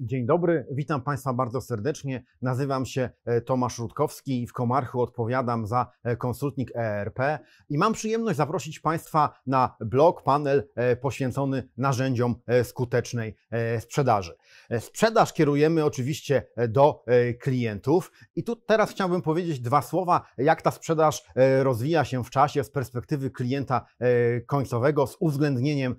Dzień dobry, witam Państwa bardzo serdecznie. Nazywam się e, Tomasz Rutkowski i w Komarchu odpowiadam za e, konsultnik ERP i mam przyjemność zaprosić Państwa na blog, panel e, poświęcony narzędziom skutecznej sprzedaży. Sprzedaż kierujemy oczywiście do klientów i tu teraz chciałbym powiedzieć dwa słowa, jak ta sprzedaż rozwija się w czasie z perspektywy klienta końcowego z uwzględnieniem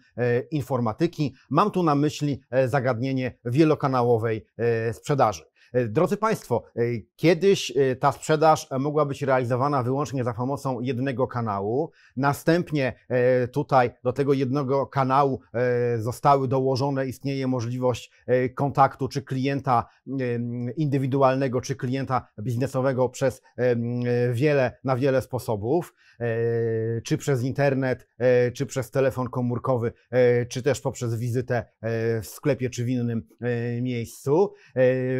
informatyki. Mam tu na myśli zagadnienie wielokanalowego kanałowej e, sprzedaży. E, drodzy Państwo, e, kiedyś e, ta sprzedaż mogła być realizowana wyłącznie za pomocą jednego kanału. Następnie tutaj do tego jednego kanału zostały dołożone, istnieje możliwość kontaktu czy klienta indywidualnego, czy klienta biznesowego przez wiele, na wiele sposobów, czy przez internet, czy przez telefon komórkowy, czy też poprzez wizytę w sklepie czy w innym miejscu.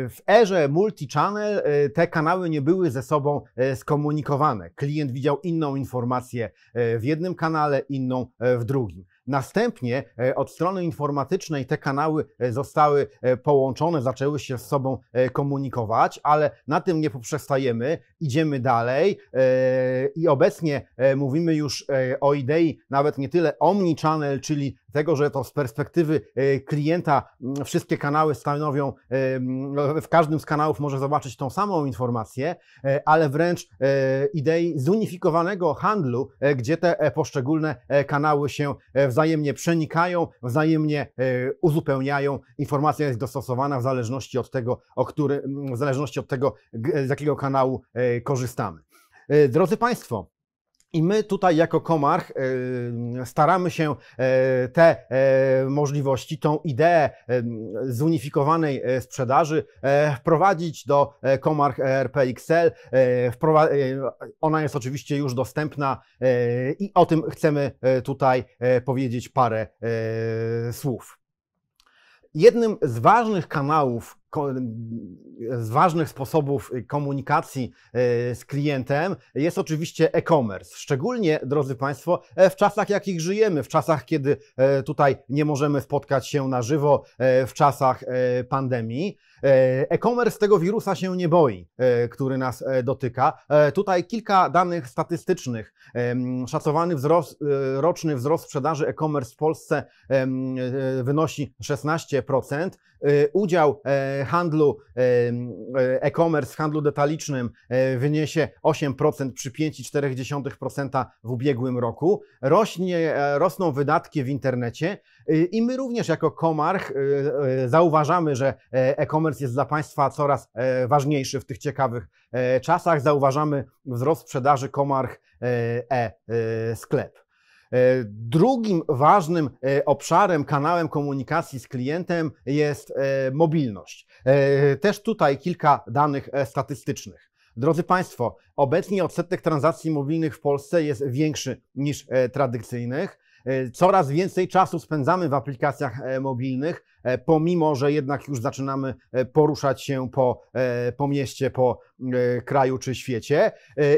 W erze multi-channel e, te kanały nie były ze sobą e, skomunikowane. Klient widział inną informację e, w jednym kanale, inną w drugim. Następnie od strony informatycznej te kanały zostały połączone, zaczęły się z sobą komunikować, ale na tym nie poprzestajemy, idziemy dalej i obecnie mówimy już o idei nawet nie tyle omni-channel, czyli tego, że to z perspektywy e, klienta wszystkie kanały stanowią, e, no, w każdym z kanałów może zobaczyć tą samą informację, e, ale wręcz idei zunifikowanego handlu, gdzie te poszczególne kanały się wzajemnie przenikają, wzajemnie uzupełniają. Informacja jest dostosowana w zależności od tego, o który, w zależności od tego, z jakiego kanału korzystamy. Drodzy Państwo, i my tutaj jako Komarch e, staramy się e, te e, możliwości, tą ideę zunifikowanej sprzedaży wprowadzić do Komarch RPXL. Ona jest oczywiście już dostępna i o tym chcemy tutaj powiedzieć parę słów. Jednym z ważnych kanałów z ważnych sposobów y, komunikacji y, z klientem jest oczywiście e-commerce. Szczególnie, drodzy Państwo, e, w czasach, jakich żyjemy, w czasach, kiedy e, tutaj nie możemy spotkać się na żywo, e, w czasach pandemii. E-commerce tego wirusa się nie boi, który nas dotyka. Tutaj kilka danych statystycznych. Szacowany wzrost, roczny wzrost sprzedaży e-commerce w Polsce wynosi 16%. Udział handlu e, e-commerce, handlu detalicznym e, wyniesie 8% przy 5,4% w ubiegłym roku. Rośnie, e, rosną wydatki w internecie i my również jako Komarch zauważamy, że e-commerce jest dla Państwa coraz ważniejszy w tych ciekawych czasach. Zauważamy wzrost sprzedaży Komarch e-sklep. E, drugim ważnym e, obszarem, kanałem komunikacji z klientem jest e, mobilność. Też tutaj kilka danych statystycznych. Drodzy Państwo, obecnie odsetek transakcji mobilnych w Polsce jest większy niż tradycyjnych. Coraz więcej czasu spędzamy w aplikacjach mobilnych, E, pomimo że jednak już zaczynamy e, poruszać się po, e, po mieście, po kraju czy świecie.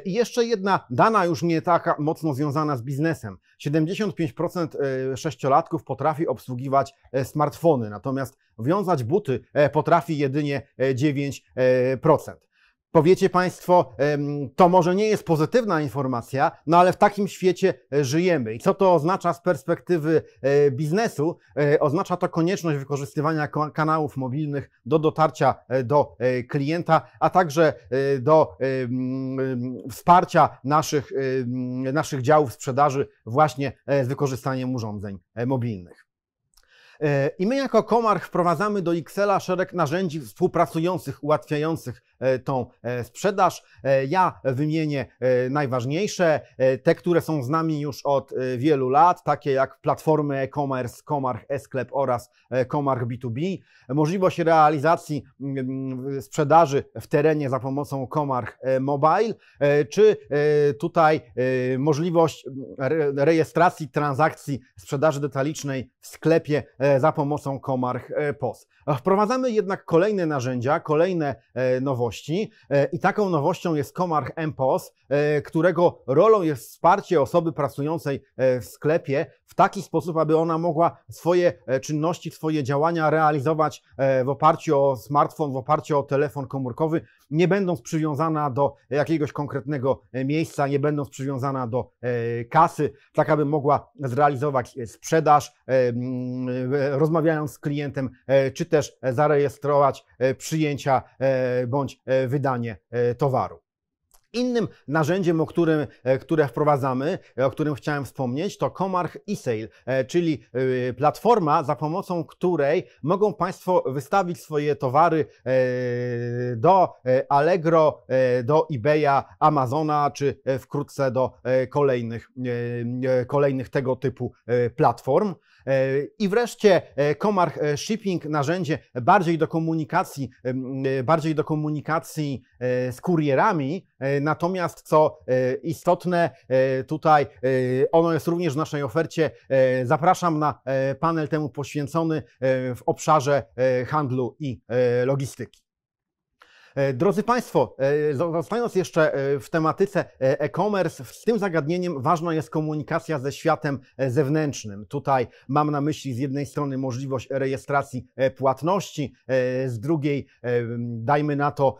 I jeszcze jedna dana, już nie taka mocno związana z biznesem. 75% sześciolatków potrafi obsługiwać smartfony, natomiast wiązać buty potrafi jedynie 9%. Powiecie Państwo, to może nie jest pozytywna informacja, no ale w takim świecie e, żyjemy. I co to oznacza z perspektywy e, biznesu? E, oznacza to konieczność wykorzystywania kanałów mobilnych do dotarcia do klienta, a także do wsparcia naszych, naszych działów sprzedaży właśnie z wykorzystaniem urządzeń mobilnych. E, I my jako Komar wprowadzamy do Excela szereg narzędzi współpracujących, ułatwiających e, tą e, sprzedaż. Ja wymienię najważniejsze, te, które są z nami już od wielu lat, takie jak platformy e-commerce, Komarch e-sklep oraz Komarch B2B, możliwość realizacji mm, sprzedaży w terenie za pomocą Komarch Mobile, czy tutaj możliwość mm, rejestracji transakcji sprzedaży detalicznej w sklepie za pomocą Komarch e, POS. Wprowadzamy jednak kolejne narzędzia, kolejne e, nowości e, i taką nowością jest Komarch MPOS, którego rolą jest wsparcie osoby pracującej w sklepie w taki sposób, aby ona mogła swoje czynności, swoje działania realizować w oparciu o smartfon, w oparciu o telefon komórkowy, nie będąc przywiązana do jakiegoś konkretnego e, miejsca, nie będąc przywiązana do e, kasy, tak aby mogła zrealizować e, sprzedaż, rozmawiając z klientem, czy też zarejestrować przyjęcia bądź wydanie towaru. Innym narzędziem, o którym, e, które wprowadzamy, e, o którym chciałem wspomnieć, to Comarch eSale, e, czyli platforma, za pomocą której mogą Państwo wystawić swoje towary do Allegro, do eBaya, Amazona, czy wkrótce do kolejnych, kolejnych tego typu platform. E, I wreszcie e, komar e, Shipping, narzędzie bardziej do komunikacji, bardziej do komunikacji z kurierami, natomiast co istotne tutaj, ono jest również w naszej ofercie. Zapraszam na panel temu poświęcony w obszarze handlu i logistyki. E, drodzy Państwo, e, zostając jeszcze e, w tematyce e-commerce, z tym zagadnieniem ważna jest komunikacja ze światem zewnętrznym. Tutaj mam na myśli z jednej strony możliwość rejestracji płatności, z drugiej dajmy na to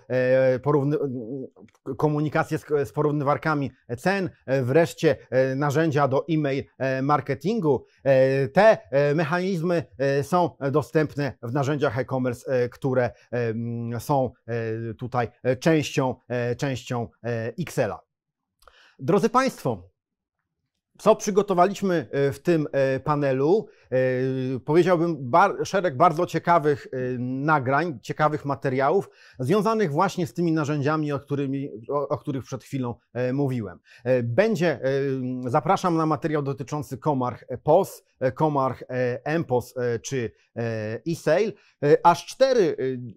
komunikację z porównywarkami cen, wreszcie narzędzia do e-mail marketingu. Te mechanizmy są dostępne w narzędziach e-commerce, które są tutaj e, częścią, e, częścią Excela. Drodzy Państwo, co przygotowaliśmy e, w tym e, panelu? E, powiedziałbym bar szereg bardzo ciekawych nagrań, ciekawych materiałów, związanych właśnie z tymi narzędziami, o, którymi, o, o których przed chwilą mówiłem. Będzie, zapraszam na materiał dotyczący komarch POS, komarch MPOS czy e-sale. Aż cztery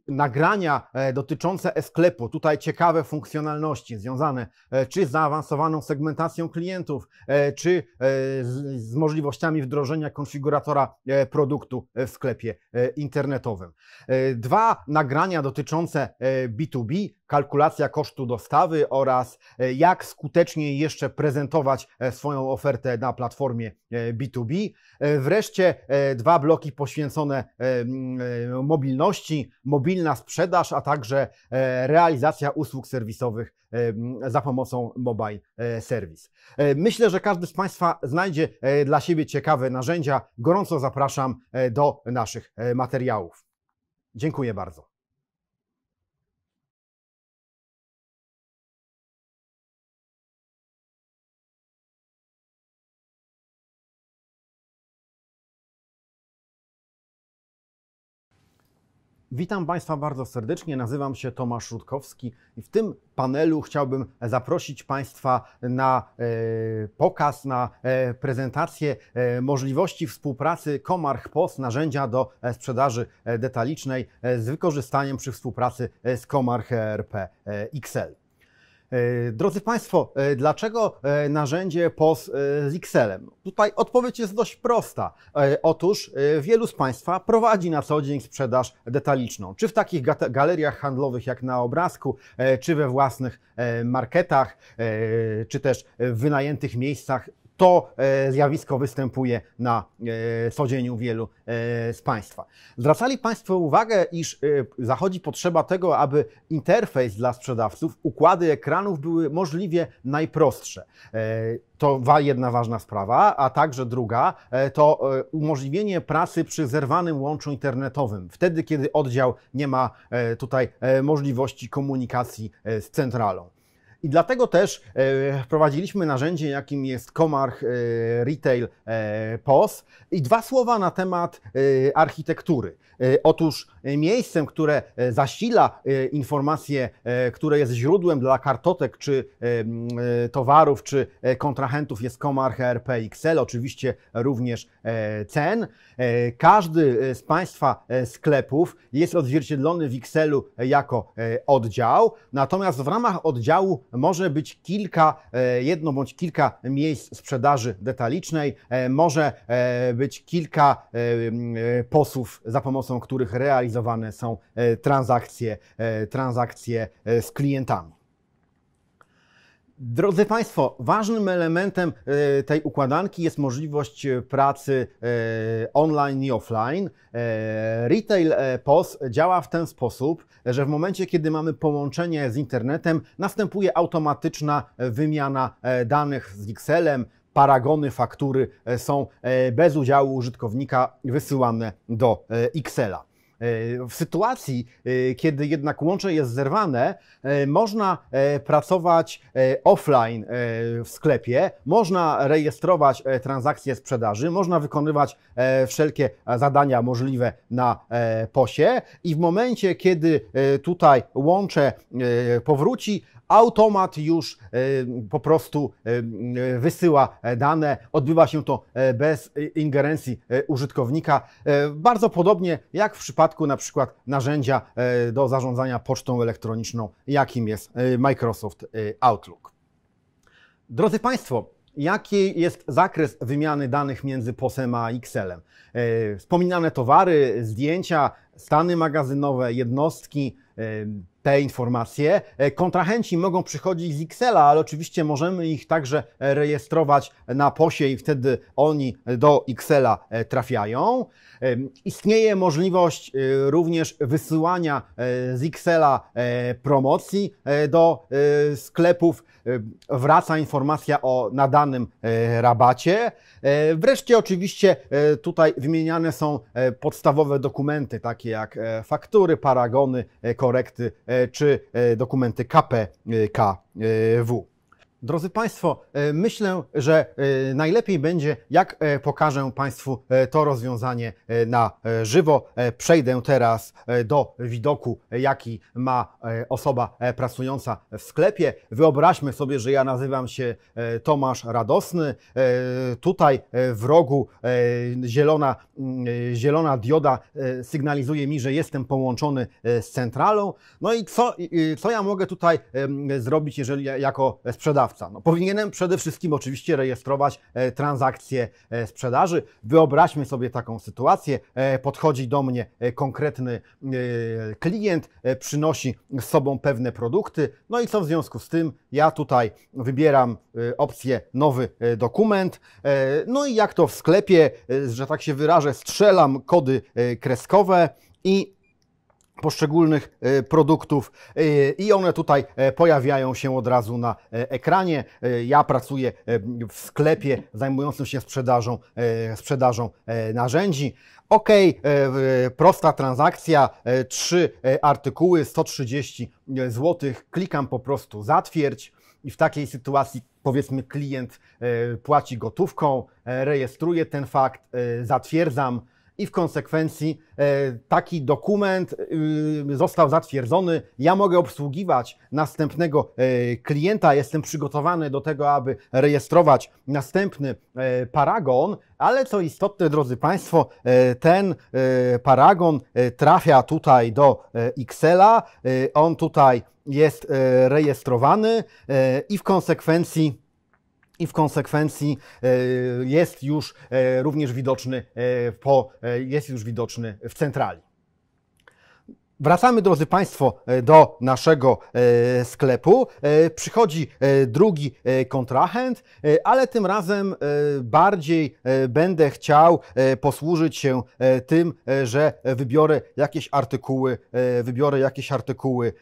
nagrania dotyczące e-sklepu. Tutaj ciekawe funkcjonalności związane czy z zaawansowaną segmentacją klientów, czy E, z możliwościami wdrożenia konfiguratora e, produktu e, w sklepie internetowym. Dwa nagrania dotyczące B2B kalkulacja kosztu dostawy oraz e, jak skuteczniej jeszcze prezentować e, swoją ofertę na platformie B2B. E, wreszcie dwa bloki poświęcone mobilności, mobilna sprzedaż, a także realizacja usług serwisowych za pomocą mobile service. Myślę, że każdy z Państwa znajdzie dla siebie ciekawe narzędzia. Gorąco zapraszam do naszych materiałów. Dziękuję bardzo. Witam Państwa bardzo serdecznie, nazywam się Tomasz Rutkowski i w tym panelu chciałbym zaprosić Państwa na e, pokaz, na e, prezentację e, możliwości współpracy Komarch POS, narzędzia do sprzedaży detalicznej z wykorzystaniem przy współpracy z Komarch RP XL. E, drodzy Państwo, e, dlaczego e, narzędzie POS z Excelem? Tutaj odpowiedź jest dość prosta. Otóż wielu z Państwa prowadzi na co dzień sprzedaż detaliczną, czy w takich galeriach handlowych jak na obrazku, czy we własnych marketach, czy też w wynajętych miejscach to e, zjawisko występuje na e, codzieniu wielu e, z Państwa. Zwracali Państwo uwagę, iż zachodzi potrzeba tego, aby interfejs dla sprzedawców, układy ekranów były możliwie najprostsze. To jedna ważna sprawa, a także druga to umożliwienie pracy przy zerwanym łączu internetowym, wtedy kiedy oddział nie ma tutaj możliwości komunikacji z centralą. I dlatego też e, wprowadziliśmy narzędzie, jakim jest Komarch e, Retail e, POS. I dwa słowa na temat architektury. Otóż miejscem, które zasila informacje, które jest źródłem dla kartotek czy towarów, czy kontrahentów jest Komarch RPXL, oczywiście również cen. Każdy z Państwa sklepów jest odzwierciedlony w XL-u jako oddział, natomiast w ramach oddziału może być kilka, e, jedno bądź kilka miejsc sprzedaży detalicznej, e, może e, być kilka posłów, za pomocą których realizowane są transakcje, transakcje z klientami. Drodzy Państwo, ważnym elementem e, tej układanki jest możliwość e, pracy e, online i offline. Retail POS działa w ten sposób, że w momencie, kiedy mamy połączenie z internetem, następuje automatyczna wymiana danych z Excelem, paragony faktury są bez udziału użytkownika wysyłane do Excela. W sytuacji, e, kiedy jednak łącze jest zerwane, e, można e, pracować offline w sklepie, można rejestrować transakcje sprzedaży, można wykonywać wszelkie zadania możliwe na POSie i w momencie, kiedy tutaj łącze powróci, automat już e, po prostu e, e, wysyła dane, odbywa się to bez ingerencji użytkownika. Bardzo podobnie jak w przypadku na przykład narzędzia do zarządzania pocztą elektroniczną, jakim jest Microsoft Outlook. Drodzy Państwo, Jaki jest zakres wymiany danych między POSem a Excelem? Wspominane towary, zdjęcia, stany magazynowe, jednostki, te informacje. E, kontrahenci mogą przychodzić z Excela, ale oczywiście możemy ich także e, rejestrować na POSie i wtedy oni do Excela e, trafiają. Istnieje możliwość również wysyłania z Excela promocji do sklepów. Wraca informacja o nadanym rabacie. Wreszcie oczywiście tutaj wymieniane są podstawowe dokumenty, takie jak faktury, paragony, korekty E, czy e, dokumenty KPKW. E Drodzy Państwo, e, myślę, że e, najlepiej będzie, jak e, pokażę Państwu to rozwiązanie na żywo. Przejdę teraz do widoku, jaki ma osoba pracująca w sklepie. Wyobraźmy sobie, że ja nazywam się Tomasz Radosny. Tutaj w rogu zielona, mm, zielona dioda sygnalizuje mi, że jestem połączony z centralą. No i co, co ja mogę tutaj zrobić, jeżeli jako sprzedawca? sprzedawca? No, powinienem przede wszystkim oczywiście rejestrować e, transakcje e, sprzedaży. Wyobraźmy sobie taką sytuację. E, podchodzi do mnie konkretny klient, przynosi z sobą pewne produkty. No i co w związku z tym? Ja tutaj wybieram opcję nowy dokument. No i jak to w sklepie, że tak się wyrażę, strzelam kody kreskowe i poszczególnych e, produktów e, i one tutaj e, pojawiają się od razu na ekranie. Ja pracuję w sklepie zajmującym się sprzedażą, sprzedażą narzędzi. OK, prosta transakcja, trzy artykuły, 130 zł. Klikam po prostu zatwierdź i w takiej sytuacji powiedzmy klient płaci gotówką, rejestruję ten fakt, zatwierdzam i w konsekwencji e, taki dokument y, został zatwierdzony. Ja mogę obsługiwać następnego e, klienta, jestem przygotowany do tego, aby rejestrować następny e, paragon, ale co istotne, drodzy Państwo, ten paragon trafia tutaj do Excela, on tutaj jest rejestrowany i w konsekwencji i w konsekwencji e, jest już e, również widoczny, e, po, jest już widoczny w centrali. Wracamy, drodzy Państwo, do naszego sklepu. Przychodzi drugi kontrahent, ale tym razem bardziej będę chciał posłużyć się tym, że wybiorę jakieś artykuły, wybiorę jakieś artykuły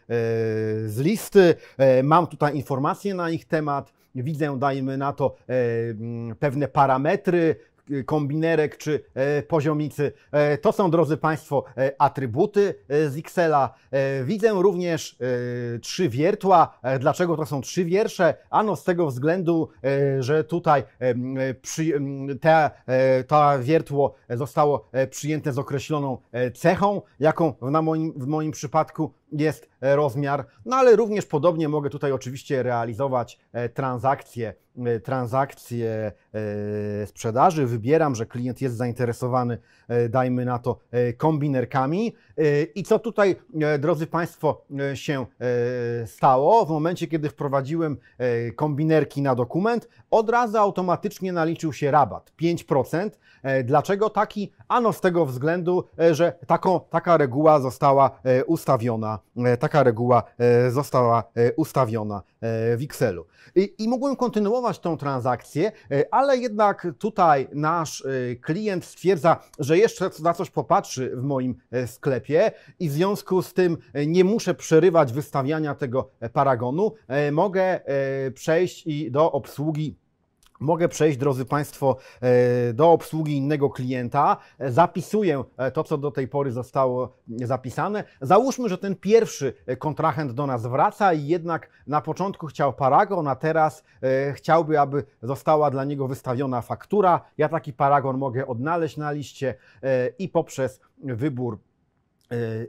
z listy. Mam tutaj informacje na ich temat widzę, dajmy na to, e, mm, pewne parametry, kombinerek czy e, poziomicy. E, to są, drodzy Państwo, atrybuty z Excela. Widzę również trzy wiertła. Dlaczego to są trzy wiersze? Ano z tego względu, że tutaj przy, to wiertło zostało przyjęte z określoną cechą, jaką w, moim, w moim przypadku jest e, rozmiar, no ale również podobnie mogę tutaj oczywiście realizować e, transakcje, e, transakcje sprzedaży. Wybieram, że klient jest zainteresowany, dajmy na to, kombinerkami. I co tutaj, drodzy Państwo, się stało? W momencie, kiedy wprowadziłem kombinerki na dokument, od razu automatycznie naliczył się rabat 5%. Dlaczego taki? Ano z tego względu, że taką, taka reguła została ustawiona E, taka reguła e, została e, ustawiona w Excelu. I, I mogłem kontynuować tą transakcję, ale jednak tutaj nasz klient stwierdza, że jeszcze na coś popatrzy w moim sklepie i w związku z tym nie muszę przerywać wystawiania tego paragonu. Mogę przejść i do obsługi Mogę przejść, drodzy Państwo, e, do obsługi innego klienta. E, zapisuję e, to, co do tej pory zostało zapisane. Załóżmy, że ten pierwszy kontrahent do nas wraca i jednak na początku chciał paragon, a teraz chciałby, aby została dla niego wystawiona faktura. Ja taki paragon mogę odnaleźć na liście i poprzez wybór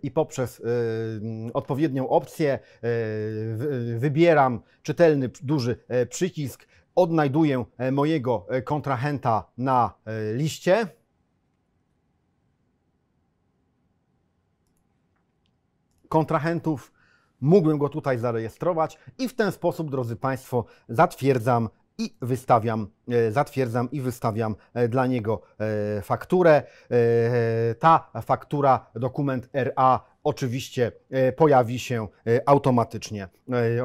i poprzez mm, odpowiednią opcję wybieram czytelny duży przycisk odnajduję e, mojego e, kontrahenta na e, liście. Kontrahentów mógłbym go tutaj zarejestrować i w ten sposób, drodzy Państwo, zatwierdzam i wystawiam, zatwierdzam i wystawiam dla niego fakturę. Ta faktura, dokument RA oczywiście pojawi się automatycznie,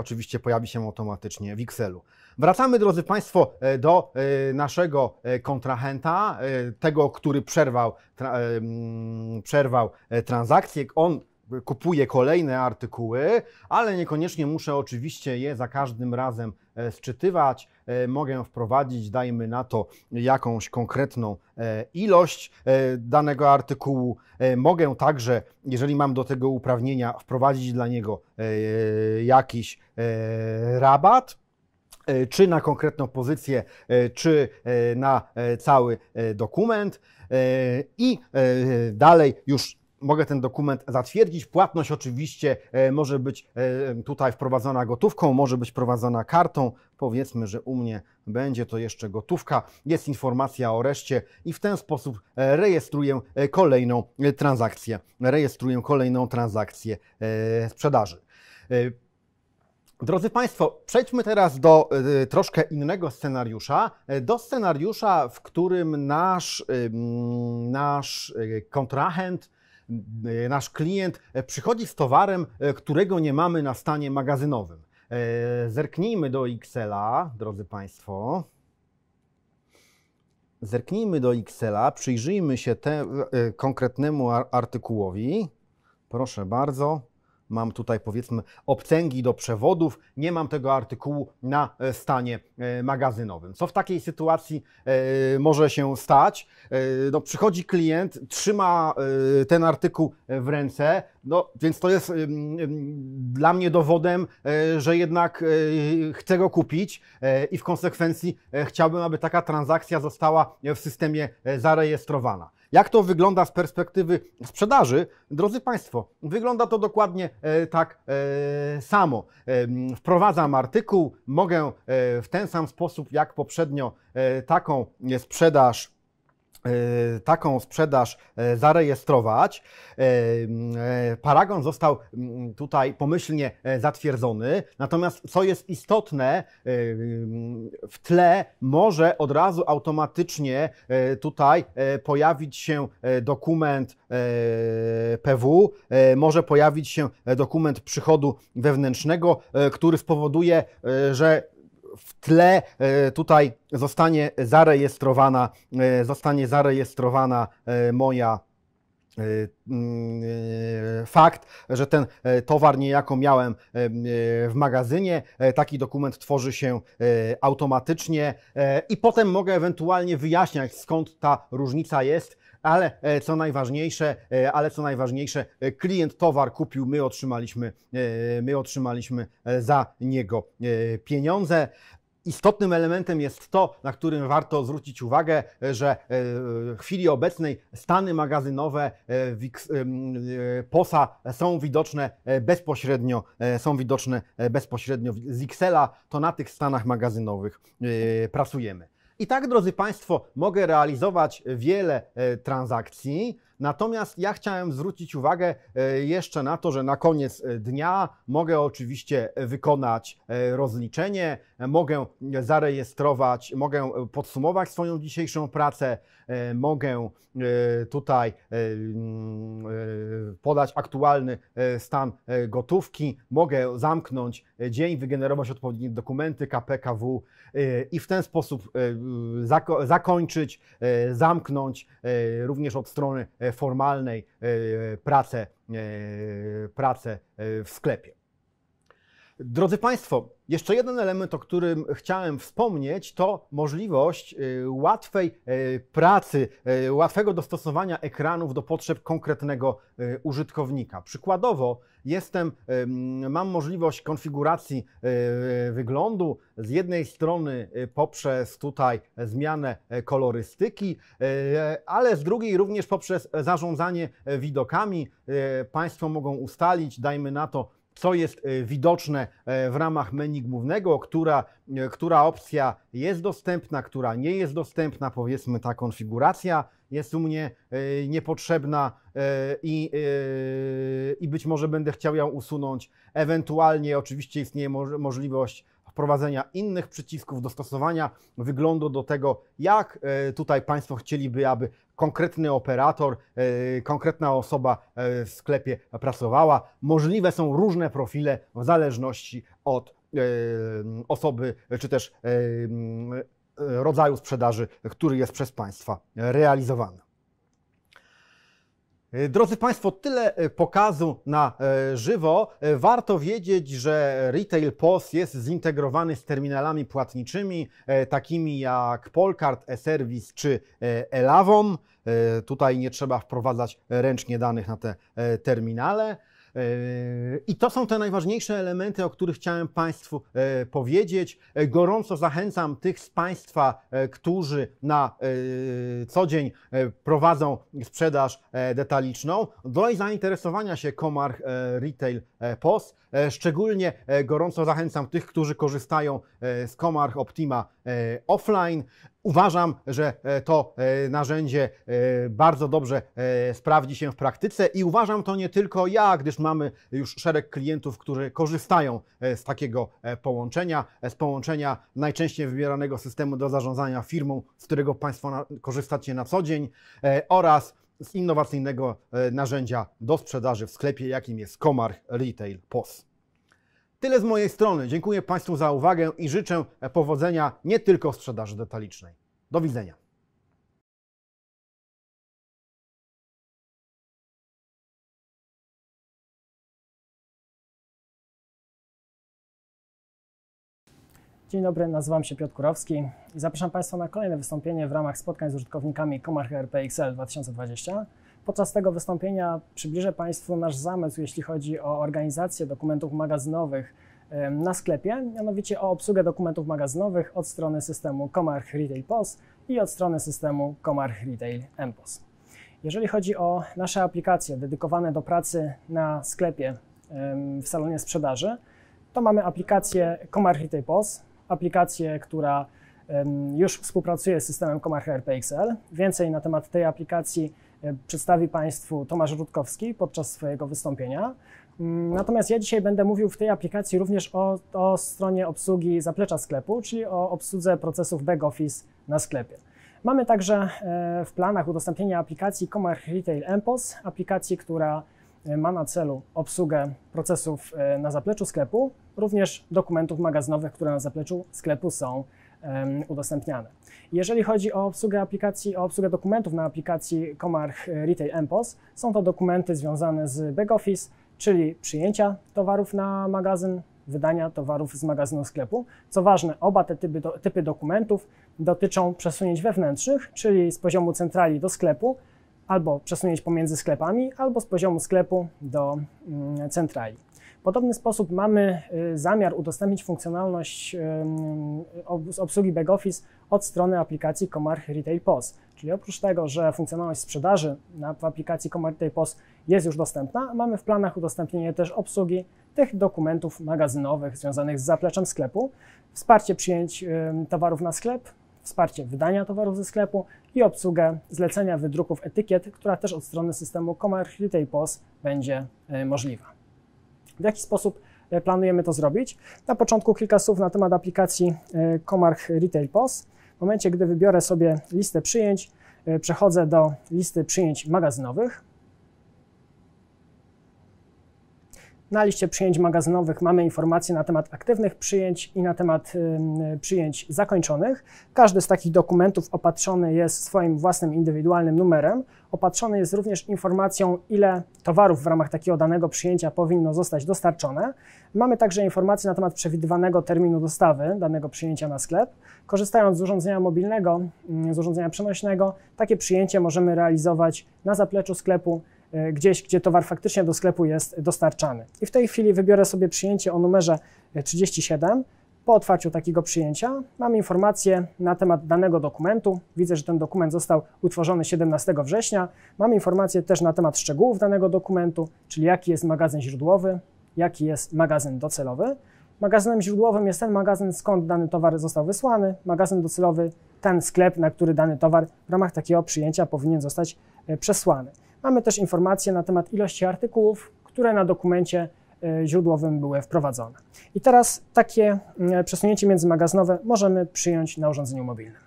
oczywiście pojawi się automatycznie w Excelu. Wracamy, drodzy Państwo, e, do e, naszego e, kontrahenta, tego, który przerwał, tra, przerwał transakcję. On kupuje kolejne artykuły, ale niekoniecznie muszę oczywiście je za każdym razem sczytywać. Mogę wprowadzić, dajmy na to, jakąś konkretną ilość danego artykułu. Mogę także, jeżeli mam do tego uprawnienia, wprowadzić dla niego jakiś rabat. E, czy na konkretną pozycję, e, czy e, na cały dokument. I dalej już mogę ten dokument zatwierdzić. Płatność oczywiście może być tutaj wprowadzona gotówką, może być prowadzona kartą. Powiedzmy, że u mnie będzie to jeszcze gotówka. Jest informacja o reszcie i w ten sposób rejestruję kolejną transakcję. Rejestruję kolejną transakcję sprzedaży. Drodzy Państwo, przejdźmy teraz do e, troszkę innego scenariusza, e, do scenariusza, w którym nasz, e, nasz kontrahent, nasz klient przychodzi z towarem, którego nie mamy na stanie magazynowym. Zerknijmy do Excela, drodzy Państwo. Zerknijmy do Excela, przyjrzyjmy się te, konkretnemu artykułowi. Proszę bardzo mam tutaj powiedzmy obcęgi do przewodów, nie mam tego artykułu na e, stanie e, magazynowym. Co w takiej sytuacji e, może się stać? No, przychodzi klient, trzyma ten artykuł w ręce, no, więc to jest dla mnie dowodem, e, że jednak e, chcę go kupić e, i w konsekwencji chciałbym, aby taka transakcja została w systemie zarejestrowana. Jak to wygląda z perspektywy sprzedaży? Drodzy Państwo, wygląda to dokładnie tak samo. Wprowadzam artykuł, mogę w ten sam sposób jak poprzednio taką sprzedaż E, taką sprzedaż e, zarejestrować. E, paragon został mm, tutaj pomyślnie zatwierdzony, natomiast co jest istotne, w tle może od razu automatycznie tutaj pojawić się dokument PW, może pojawić się dokument przychodu wewnętrznego, który spowoduje, że w tle e, tutaj zostanie zarejestrowana, e, zostanie zarejestrowana e, moja mm, fakt, że ten towar niejako miałem w magazynie. Taki dokument tworzy się automatycznie i potem mogę ewentualnie wyjaśniać skąd ta różnica jest E, e, ale co najważniejsze, ale co najważniejsze, klient towar kupił, my otrzymaliśmy, e, my otrzymaliśmy za niego pieniądze. Istotnym elementem jest to, na którym warto zwrócić uwagę, że w chwili obecnej stany magazynowe POSA są widoczne bezpośrednio, są widoczne bezpośrednio z to na tych stanach magazynowych pracujemy. I tak, drodzy Państwo, mogę realizować wiele e, transakcji, Natomiast ja chciałem zwrócić uwagę e, jeszcze na to, że na koniec e, dnia mogę oczywiście wykonać e, rozliczenie, mogę zarejestrować, mogę podsumować swoją dzisiejszą pracę, mogę tutaj mm, podać aktualny stan gotówki, mogę zamknąć dzień, wygenerować odpowiednie dokumenty KPKW i w ten sposób y, zakończyć, zamknąć również od strony formalnej pracę, e, pracę e, e, w sklepie. Drodzy Państwo, jeszcze jeden element, o którym chciałem wspomnieć, to możliwość y, łatwej y, pracy, y, łatwego dostosowania ekranów do potrzeb konkretnego użytkownika. Przykładowo, jestem, mam możliwość konfiguracji wyglądu z jednej strony poprzez tutaj zmianę kolorystyki, ale z drugiej również poprzez zarządzanie widokami. Państwo mogą ustalić, dajmy na to, co jest e, widoczne e, w ramach menu głównego, która, e, która opcja jest dostępna, która nie jest dostępna, powiedzmy ta konfiguracja jest u mnie niepotrzebna i, i być może będę chciał ją usunąć. Ewentualnie oczywiście istnieje możliwość wprowadzenia innych przycisków, dostosowania wyglądu do tego, jak e, tutaj Państwo chcieliby, aby konkretny operator, e, konkretna osoba e, w sklepie pracowała. Możliwe są różne profile w zależności od osoby czy też rodzaju sprzedaży, który jest przez Państwa realizowany. E, drodzy Państwo, tyle e, pokazu na e, żywo. Warto wiedzieć, że Retail POS jest zintegrowany z terminalami płatniczymi, takimi jak Polkart, e-Service czy Elavon. Tutaj nie trzeba wprowadzać ręcznie danych na te terminale. I to są te najważniejsze elementy, o których chciałem Państwu e, powiedzieć. E, gorąco zachęcam tych z Państwa, e, którzy na co dzień prowadzą sprzedaż detaliczną do zainteresowania się Komar Retail Post. E, szczególnie e, gorąco zachęcam tych, którzy korzystają e, z Komarch Optima offline. Uważam, że to narzędzie bardzo dobrze sprawdzi się w praktyce i uważam to nie tylko ja, gdyż mamy już szereg klientów, którzy korzystają z takiego połączenia, z połączenia najczęściej wybieranego systemu do zarządzania firmą, z którego Państwo korzystacie na co dzień oraz z innowacyjnego e, narzędzia do sprzedaży w sklepie, jakim jest Komar Retail POS. Tyle z mojej strony. Dziękuję Państwu za uwagę i życzę e, powodzenia nie tylko w sprzedaży detalicznej. Do widzenia. Dzień dobry, nazywam się Piotr Kurowski i zapraszam Państwa na kolejne wystąpienie w ramach spotkań z użytkownikami Comarchy RPXL 2020. Podczas tego wystąpienia przybliżę Państwu nasz zamysł, jeśli chodzi o organizację dokumentów magazynowych na sklepie, mianowicie o obsługę dokumentów magazynowych od strony systemu Comarch Retail POS i od strony systemu Comarch Retail MPOS. Jeżeli chodzi o nasze aplikacje dedykowane do pracy na sklepie w salonie sprzedaży, to mamy aplikację Comarch Retail POS, aplikację, która już współpracuje z systemem Comarch RPXL. Więcej na temat tej aplikacji przedstawi Państwu Tomasz Rutkowski podczas swojego wystąpienia. Mm, natomiast ja dzisiaj będę mówił w tej aplikacji również o, o stronie obsługi zaplecza sklepu, czyli o obsłudze procesów back-office na sklepie. Mamy także e, w planach udostępnienie aplikacji Comarch Retail MPOS, aplikacji, która Y, ma na celu obsługę procesów y, na zapleczu sklepu, również dokumentów magazynowych, które na zapleczu sklepu są udostępniane. Jeżeli chodzi o obsługę aplikacji, o obsługę dokumentów na aplikacji Comarch y, Retail Empos, są to dokumenty związane z back office, czyli przyjęcia towarów na magazyn, wydania towarów z magazynu sklepu. Co ważne, oba te typy, do, typy dokumentów dotyczą przesunięć wewnętrznych, czyli z poziomu centrali do sklepu, albo przesunięć pomiędzy sklepami, albo z poziomu sklepu do mm, centrali. W podobny sposób mamy y, zamiar udostępnić funkcjonalność y, z obsługi back-office od strony aplikacji Comarch Retail POS. Czyli oprócz tego, że funkcjonalność sprzedaży w aplikacji Comarch Retail POS jest już dostępna, mamy w planach udostępnienie też obsługi tych dokumentów magazynowych związanych z zapleczem sklepu, wsparcie przyjęć y, towarów na sklep, wsparcie wydania towarów ze sklepu i obsługę zlecenia wydruków etykiet, która też od strony systemu Commerce Retail POS będzie e, możliwa. W jaki sposób e, planujemy to zrobić? Na początku kilka słów na temat aplikacji e, Comarch Retail POS. W momencie, gdy wybiorę sobie listę przyjęć, przechodzę do listy przyjęć magazynowych. Na liście przyjęć magazynowych mamy informacje na temat aktywnych przyjęć i na temat przyjęć zakończonych. Każdy z takich dokumentów opatrzony jest swoim własnym indywidualnym numerem. Opatrzony jest również informacją, ile towarów w ramach takiego danego przyjęcia powinno zostać dostarczone. Mamy także informacje na temat przewidywanego terminu dostawy danego przyjęcia na sklep. Korzystając z urządzenia mobilnego, mm, z urządzenia przenośnego, takie przyjęcie możemy realizować na zapleczu sklepu E, gdzieś, gdzie towar faktycznie do sklepu jest dostarczany. I w tej chwili wybiorę sobie przyjęcie o numerze 37. E, po otwarciu takiego przyjęcia mam informację na temat danego dokumentu. Widzę, że ten dokument został utworzony 17 września. Mam informację też na temat szczegółów danego dokumentu, czyli jaki jest magazyn źródłowy, jaki jest magazyn docelowy. Magazynem źródłowym jest ten magazyn, skąd dany towar został wysłany. Magazyn docelowy, ten sklep, na który dany towar w ramach takiego przyjęcia powinien zostać e, przesłany. Mamy też informacje na temat ilości artykułów, które na dokumencie e, źródłowym były wprowadzone. I teraz takie e, przesunięcie międzymagazynowe możemy przyjąć na urządzeniu mobilnym.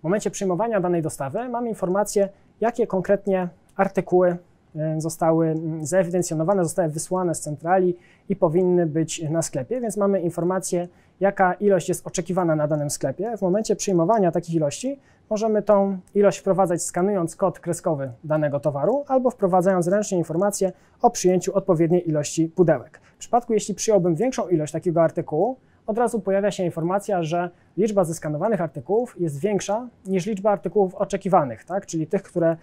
W momencie przyjmowania danej dostawy mamy informację, jakie konkretnie artykuły e, zostały zewidencjonowane, zostały wysłane z centrali i powinny być na sklepie, więc mamy informację, jaka ilość jest oczekiwana na danym sklepie. W momencie przyjmowania takich ilości możemy tą ilość wprowadzać skanując kod kreskowy danego towaru albo wprowadzając ręcznie informację o przyjęciu odpowiedniej ilości pudełek. W przypadku, jeśli przyjąłbym większą ilość takiego artykułu, od razu pojawia się informacja, że liczba zeskanowanych artykułów jest większa niż liczba artykułów oczekiwanych, tak? czyli tych, które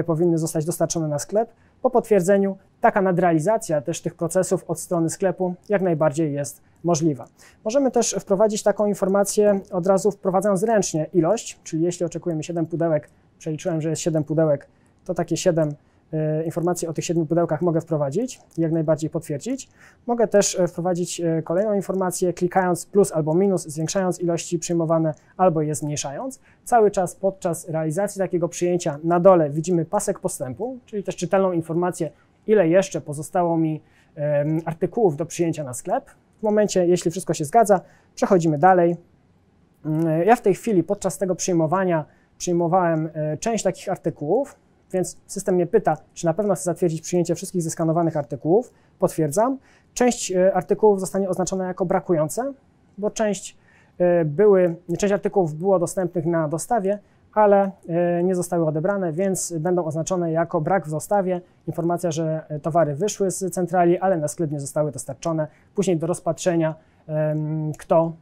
y, powinny zostać dostarczone na sklep. Po potwierdzeniu taka nadrealizacja też tych procesów od strony sklepu jak najbardziej jest możliwa. Możemy też wprowadzić taką informację od razu wprowadzając ręcznie ilość, czyli jeśli oczekujemy 7 pudełek, przeliczyłem, że jest 7 pudełek, to takie 7 y, informacje o tych 7 pudełkach mogę wprowadzić, jak najbardziej potwierdzić. Mogę też e, wprowadzić e, kolejną informację, klikając plus albo minus, zwiększając ilości przyjmowane albo je zmniejszając. Cały czas podczas realizacji takiego przyjęcia na dole widzimy pasek postępu, czyli też czytelną informację, ile jeszcze pozostało mi artykułów do przyjęcia na sklep. W momencie, jeśli wszystko się zgadza, przechodzimy dalej. Mm, ja w tej chwili podczas tego przyjmowania przyjmowałem e, część takich artykułów, więc system mnie pyta, czy na pewno chcę zatwierdzić przyjęcie wszystkich zeskanowanych artykułów. Potwierdzam. Część e, artykułów zostanie oznaczona jako brakujące, bo część, e, były, część artykułów było dostępnych na dostawie, ale e, nie zostały odebrane, więc będą oznaczone jako brak w zostawie. Informacja, że e, towary wyszły z centrali, ale na sklep nie zostały dostarczone. Później do rozpatrzenia, kto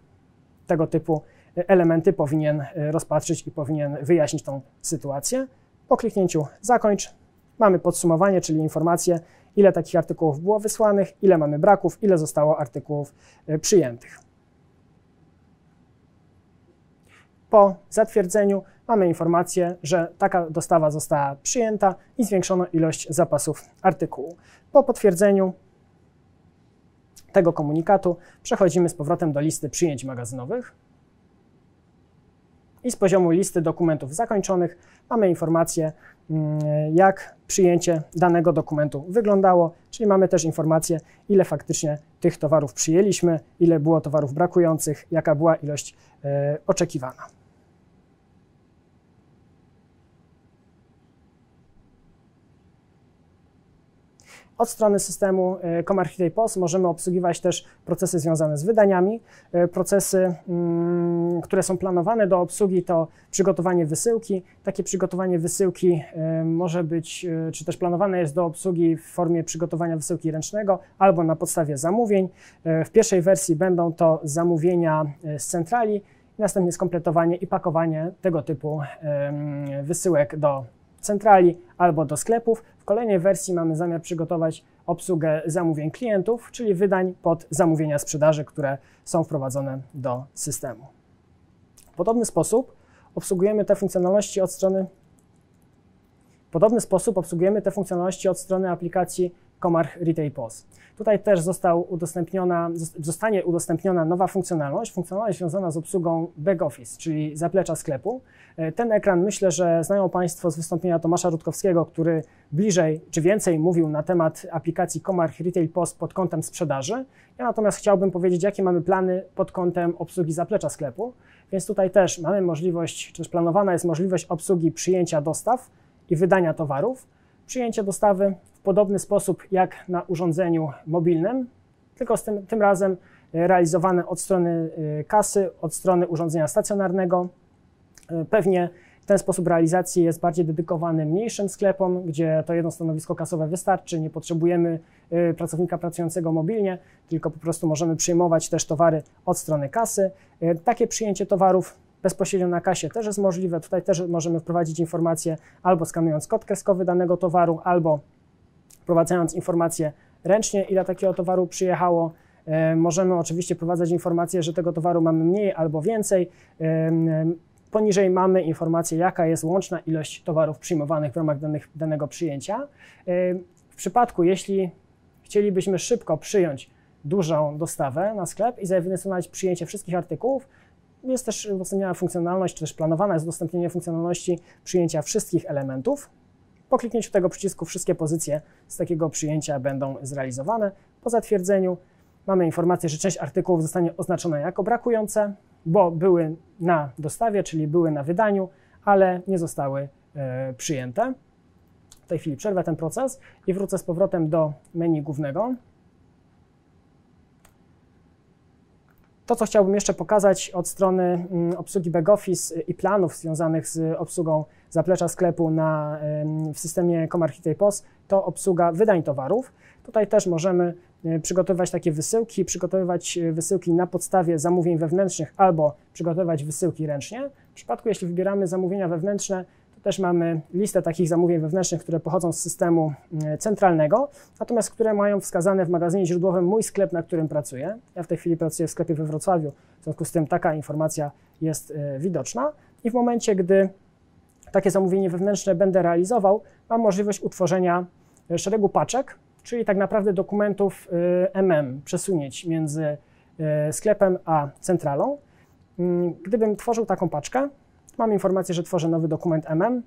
tego typu e, elementy powinien rozpatrzyć i powinien wyjaśnić tą sytuację. Po kliknięciu zakończ mamy podsumowanie, czyli informacje, ile takich artykułów było wysłanych, ile mamy braków, ile zostało artykułów przyjętych. Po zatwierdzeniu mamy informację, że taka dostawa została przyjęta i zwiększono ilość zapasów artykułu. Po potwierdzeniu tego komunikatu przechodzimy z powrotem do listy przyjęć magazynowych i z poziomu listy dokumentów zakończonych mamy informację, mm, jak przyjęcie danego dokumentu wyglądało, czyli mamy też informację, ile faktycznie tych towarów przyjęliśmy, ile było towarów brakujących, jaka była ilość e, oczekiwana. Od strony systemu e, ComArchitect POS możemy obsługiwać też procesy związane z wydaniami. E, procesy, mm, które są planowane do obsługi to przygotowanie wysyłki. Takie przygotowanie wysyłki e, może być, czy też planowane jest do obsługi w formie przygotowania wysyłki ręcznego albo na podstawie zamówień. W pierwszej wersji będą to zamówienia z centrali, następnie skompletowanie i pakowanie tego typu wysyłek do centrali albo do sklepów kolejnej wersji mamy zamiar przygotować obsługę zamówień klientów, czyli wydań pod zamówienia sprzedaży, które są wprowadzone do systemu. W podobny sposób obsługujemy te funkcjonalności od strony w podobny sposób obsługujemy te funkcjonalności od strony aplikacji Komarch Retail POS. Tutaj też udostępniona, zostanie udostępniona nowa funkcjonalność, funkcjonalność związana z obsługą back-office, czyli zaplecza sklepu. E, ten ekran myślę, że znają Państwo z wystąpienia Tomasza Rutkowskiego, który bliżej czy więcej mówił na temat aplikacji Komarch Retail POS pod kątem sprzedaży. Ja natomiast chciałbym powiedzieć, jakie mamy plany pod kątem obsługi zaplecza sklepu. Więc tutaj też mamy możliwość, czy też planowana jest możliwość obsługi przyjęcia dostaw i wydania towarów przyjęcie dostawy w podobny sposób jak na urządzeniu mobilnym, tylko z tym, tym razem e, realizowane od strony e, kasy, od strony urządzenia stacjonarnego. E, pewnie ten sposób realizacji jest bardziej dedykowany mniejszym sklepom, gdzie to jedno stanowisko kasowe wystarczy, nie potrzebujemy pracownika pracującego mobilnie, tylko po prostu możemy przyjmować też towary od strony kasy. Takie przyjęcie towarów bezpośrednio na kasie też jest możliwe. Tutaj też możemy wprowadzić informację albo skanując kod kreskowy danego towaru, albo wprowadzając informację ręcznie, ile takiego towaru przyjechało. E, możemy oczywiście wprowadzać informację, że tego towaru mamy mniej albo więcej. E, poniżej mamy informację, jaka jest łączna ilość towarów przyjmowanych w ramach danych, danego przyjęcia. E, w przypadku, jeśli chcielibyśmy szybko przyjąć dużą dostawę na sklep i zaewidencjonować przyjęcie wszystkich artykułów, jest też udostępniana funkcjonalność, czy też planowane jest udostępnienie funkcjonalności przyjęcia wszystkich elementów. Po kliknięciu tego przycisku wszystkie pozycje z takiego przyjęcia będą zrealizowane. Po zatwierdzeniu mamy informację, że część artykułów zostanie oznaczona jako brakujące, bo były na dostawie, czyli były na wydaniu, ale nie zostały e, przyjęte. W tej chwili przerwę ten proces i wrócę z powrotem do menu głównego. To, co chciałbym jeszcze pokazać od strony mm, obsługi back-office y, i planów związanych z obsługą zaplecza sklepu na, w systemie Comarchitej POS, to obsługa wydań towarów. Tutaj też możemy y, przygotowywać takie wysyłki, przygotowywać y, wysyłki na podstawie zamówień wewnętrznych albo przygotowywać wysyłki ręcznie. W przypadku, jeśli wybieramy zamówienia wewnętrzne, też mamy listę takich zamówień wewnętrznych, które pochodzą z systemu e, centralnego, natomiast które mają wskazane w magazynie źródłowym mój sklep, na którym pracuję. Ja w tej chwili pracuję w sklepie we Wrocławiu, w związku z tym taka informacja jest e, widoczna i w momencie, gdy takie zamówienie wewnętrzne będę realizował, mam możliwość utworzenia e, szeregu paczek, czyli tak naprawdę dokumentów MM, przesunięć między sklepem a centralą. Mm, gdybym tworzył taką paczkę, Mam informację, że tworzę nowy dokument MM.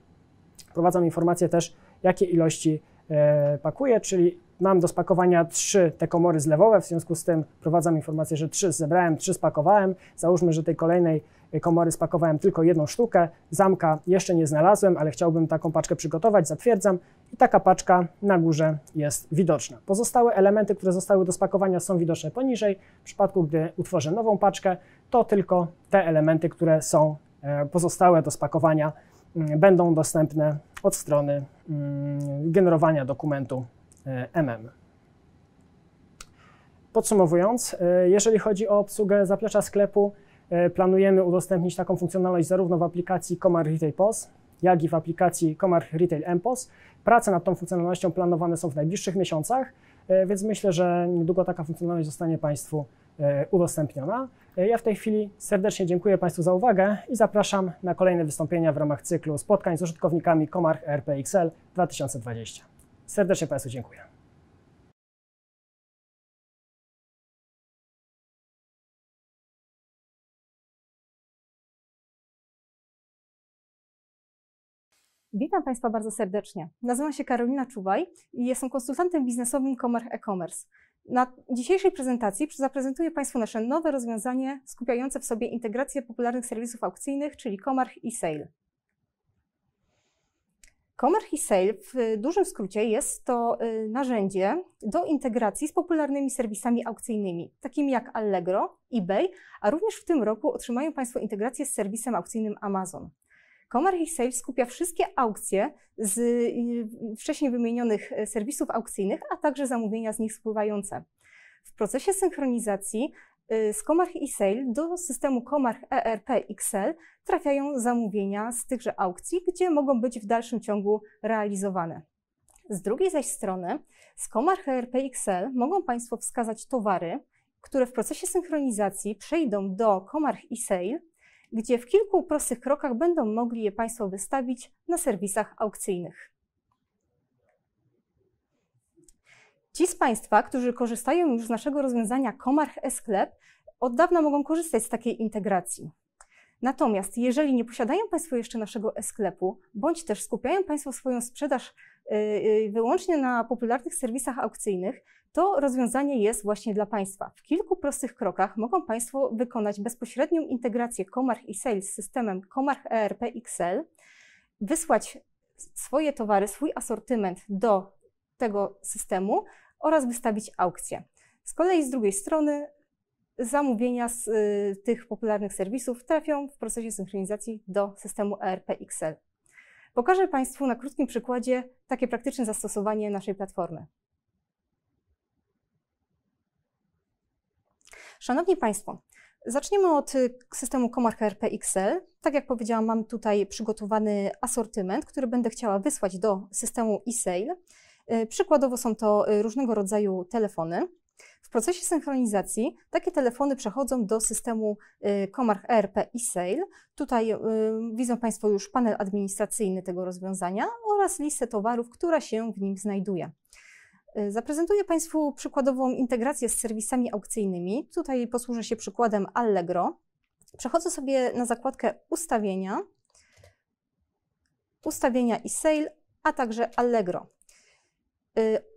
Wprowadzam informację też, jakie ilości e, pakuję, czyli mam do spakowania trzy te komory zlewowe, w związku z tym wprowadzam informację, że trzy zebrałem, trzy spakowałem. Załóżmy, że tej kolejnej e, komory spakowałem tylko jedną sztukę, zamka jeszcze nie znalazłem, ale chciałbym taką paczkę przygotować, zatwierdzam i taka paczka na górze jest widoczna. Pozostałe elementy, które zostały do spakowania są widoczne poniżej. W przypadku, gdy utworzę nową paczkę, to tylko te elementy, które są E, pozostałe do spakowania mm, będą dostępne od strony mm, generowania dokumentu MM. Podsumowując, e, jeżeli chodzi o obsługę zaplecza sklepu, planujemy udostępnić taką funkcjonalność zarówno w aplikacji Comar Retail POS, jak i w aplikacji Comar Retail MPOS. Prace nad tą funkcjonalnością planowane są w najbliższych miesiącach, więc myślę, że niedługo taka funkcjonalność zostanie Państwu E, udostępniona. E, ja w tej chwili serdecznie dziękuję Państwu za uwagę i zapraszam na kolejne wystąpienia w ramach cyklu spotkań z użytkownikami Komarch RPXL 2020. Serdecznie Państwu dziękuję. Witam Państwa bardzo serdecznie. Nazywam się Karolina Czubaj i jestem konsultantem biznesowym Comarch E-Commerce. Na dzisiejszej prezentacji zaprezentuję Państwu nasze nowe rozwiązanie skupiające w sobie integrację popularnych serwisów aukcyjnych, czyli Comarch i Sale. Comarch i Sale w dużym skrócie jest to y, narzędzie do integracji z popularnymi serwisami aukcyjnymi, takimi jak Allegro, eBay, a również w tym roku otrzymają Państwo integrację z serwisem aukcyjnym Amazon. Comarch Sale skupia wszystkie aukcje z wcześniej wymienionych e, serwisów aukcyjnych, a także zamówienia z nich spływające. W procesie synchronizacji e, z Comarch i Sale do systemu Comarch ERP XL trafiają zamówienia z tychże aukcji, gdzie mogą być w dalszym ciągu realizowane. Z drugiej zaś strony z Comarch ERP XL mogą Państwo wskazać towary, które w procesie synchronizacji przejdą do Comarch i Sale gdzie w kilku prostych krokach będą mogli je Państwo wystawić na serwisach aukcyjnych. Ci z Państwa, którzy korzystają już z naszego rozwiązania Komarch e-sklep, od dawna mogą korzystać z takiej integracji. Natomiast jeżeli nie posiadają Państwo jeszcze naszego e-sklepu, bądź też skupiają Państwo swoją sprzedaż y, y, wyłącznie na popularnych serwisach aukcyjnych, to rozwiązanie jest właśnie dla Państwa. W kilku prostych krokach mogą Państwo wykonać bezpośrednią integrację Comarch i Sales z systemem Comarch ERP XL, wysłać swoje towary, swój asortyment do tego systemu oraz wystawić aukcję. Z kolei z drugiej strony zamówienia z y, tych popularnych serwisów trafią w procesie synchronizacji do systemu ERP XL. Pokażę Państwu na krótkim przykładzie takie praktyczne zastosowanie naszej platformy. Szanowni Państwo, Zaczniemy od y, systemu RP Excel. Tak jak powiedziałam, mam tutaj przygotowany asortyment, który będę chciała wysłać do systemu e-sale. Y, przykładowo są to y, różnego rodzaju telefony. W procesie synchronizacji takie telefony przechodzą do systemu Comarch ERP e-sale. Tutaj widzą Państwo już panel administracyjny tego rozwiązania oraz listę towarów, która się w nim znajduje. Y, zaprezentuję Państwu przykładową integrację z serwisami aukcyjnymi. Tutaj posłużę się przykładem Allegro. Przechodzę sobie na zakładkę ustawienia, ustawienia i sale, a także Allegro. Y,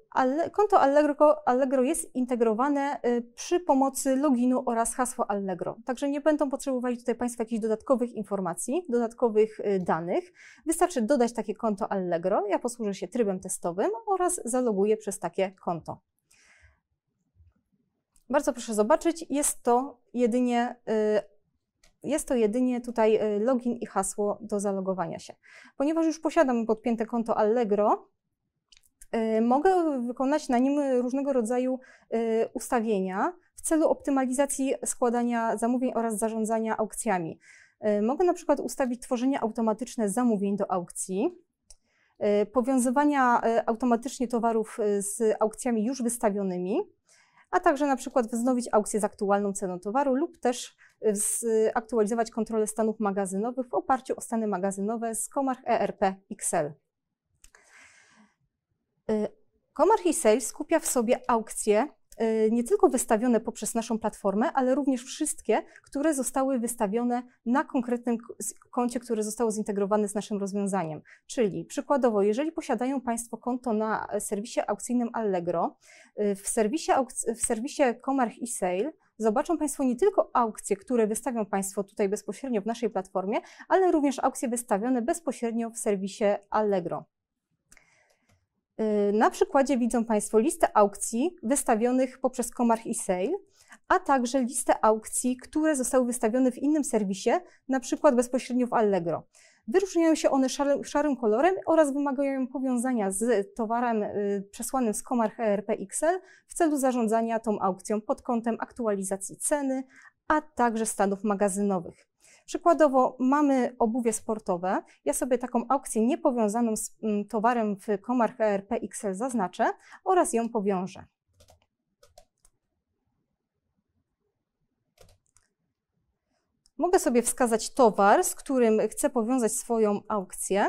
konto Allegro, Allegro jest integrowane y, przy pomocy loginu oraz hasła Allegro. Także nie będą potrzebowali tutaj Państwo jakichś dodatkowych informacji, dodatkowych y, danych. Wystarczy dodać takie konto Allegro. Ja posłużę się trybem testowym oraz zaloguję przez takie konto. Bardzo proszę zobaczyć, jest to jedynie y, jest to jedynie tutaj login i hasło do zalogowania się. Ponieważ już posiadam podpięte konto Allegro, E, mogę wykonać na nim różnego rodzaju e, ustawienia w celu optymalizacji składania zamówień oraz zarządzania aukcjami. E, mogę na przykład ustawić tworzenie automatyczne zamówień do aukcji, powiązywania automatycznie towarów z aukcjami już wystawionymi, a także na przykład wznowić aukcję z aktualną ceną towaru lub też aktualizować kontrolę stanów magazynowych w oparciu o stany magazynowe z komar ERP XL. Y, Komar Sale skupia w sobie aukcje y, nie tylko wystawione poprzez naszą platformę, ale również wszystkie, które zostały wystawione na konkretnym koncie, które zostało zintegrowane z naszym rozwiązaniem. Czyli przykładowo, jeżeli posiadają Państwo konto na serwisie aukcyjnym Allegro, y, w serwisie, w serwisie Comarch i Sale zobaczą Państwo nie tylko aukcje, które wystawią Państwo tutaj bezpośrednio w naszej platformie, ale również aukcje wystawione bezpośrednio w serwisie Allegro. Y, na przykładzie widzą Państwo listę aukcji wystawionych poprzez Komarch i Sale, a także listę aukcji, które zostały wystawione w innym serwisie, na przykład bezpośrednio w Allegro. Wyróżniają się one szarym, szarym kolorem oraz wymagają powiązania z towarem y, przesłanym z Komarch ERP XL w celu zarządzania tą aukcją pod kątem aktualizacji ceny, a także stanów magazynowych. Przykładowo mamy obuwie sportowe. Ja sobie taką aukcję niepowiązaną z mm, towarem w Komarch ERP XL zaznaczę oraz ją powiążę. Mogę sobie wskazać towar, z którym chcę powiązać swoją aukcję.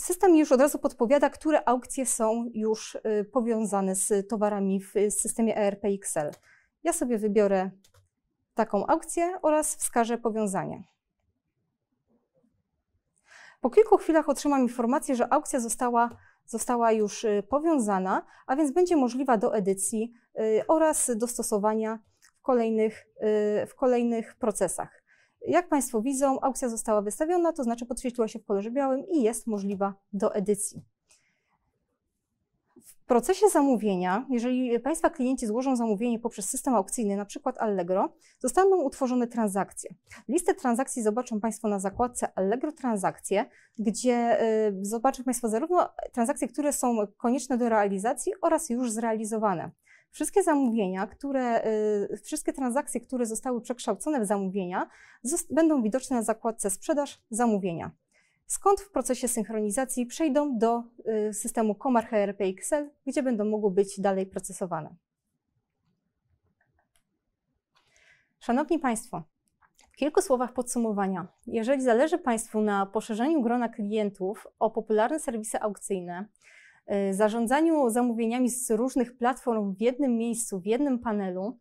System już od razu podpowiada, które aukcje są już y, powiązane z towarami w systemie ERP XL. Ja sobie wybiorę taką aukcję oraz wskaże powiązanie. Po kilku chwilach otrzymam informację, że aukcja została, została już y, powiązana, a więc będzie możliwa do edycji y, oraz dostosowania w kolejnych, y, w kolejnych procesach. Jak Państwo widzą, aukcja została wystawiona, to znaczy podświetliła się w kolorze białym i jest możliwa do edycji. W procesie zamówienia, jeżeli Państwa klienci złożą zamówienie poprzez system aukcyjny, na przykład Allegro, zostaną utworzone transakcje. Listę transakcji zobaczą Państwo na zakładce Allegro Transakcje, gdzie y, zobaczą Państwo zarówno transakcje, które są konieczne do realizacji oraz już zrealizowane. Wszystkie zamówienia, które, y, wszystkie transakcje, które zostały przekształcone w zamówienia, będą widoczne na zakładce Sprzedaż Zamówienia skąd w procesie synchronizacji przejdą do y, systemu Comar HRP Excel, gdzie będą mogły być dalej procesowane. Szanowni Państwo, w kilku słowach podsumowania. Jeżeli zależy Państwu na poszerzeniu grona klientów o popularne serwisy aukcyjne, y, zarządzaniu zamówieniami z różnych platform w jednym miejscu, w jednym panelu,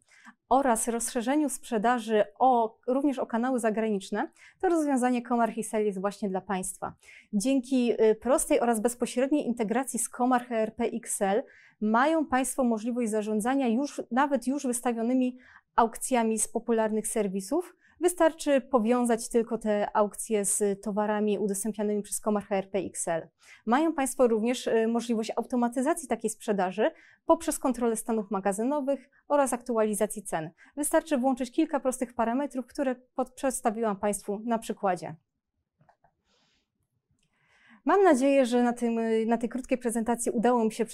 oraz rozszerzeniu sprzedaży o, również o kanały zagraniczne, to rozwiązanie Comarch i jest właśnie dla Państwa. Dzięki y, prostej oraz bezpośredniej integracji z Comarch ERP XL mają Państwo możliwość zarządzania już, nawet już wystawionymi aukcjami z popularnych serwisów, Wystarczy powiązać tylko te aukcje z towarami udostępnianymi przez HRP XL. Mają Państwo również y, możliwość automatyzacji takiej sprzedaży poprzez kontrolę stanów magazynowych oraz aktualizacji cen. Wystarczy włączyć kilka prostych parametrów, które przedstawiłam Państwu na przykładzie. Mam nadzieję, że na, tym, na tej krótkiej prezentacji udało mi się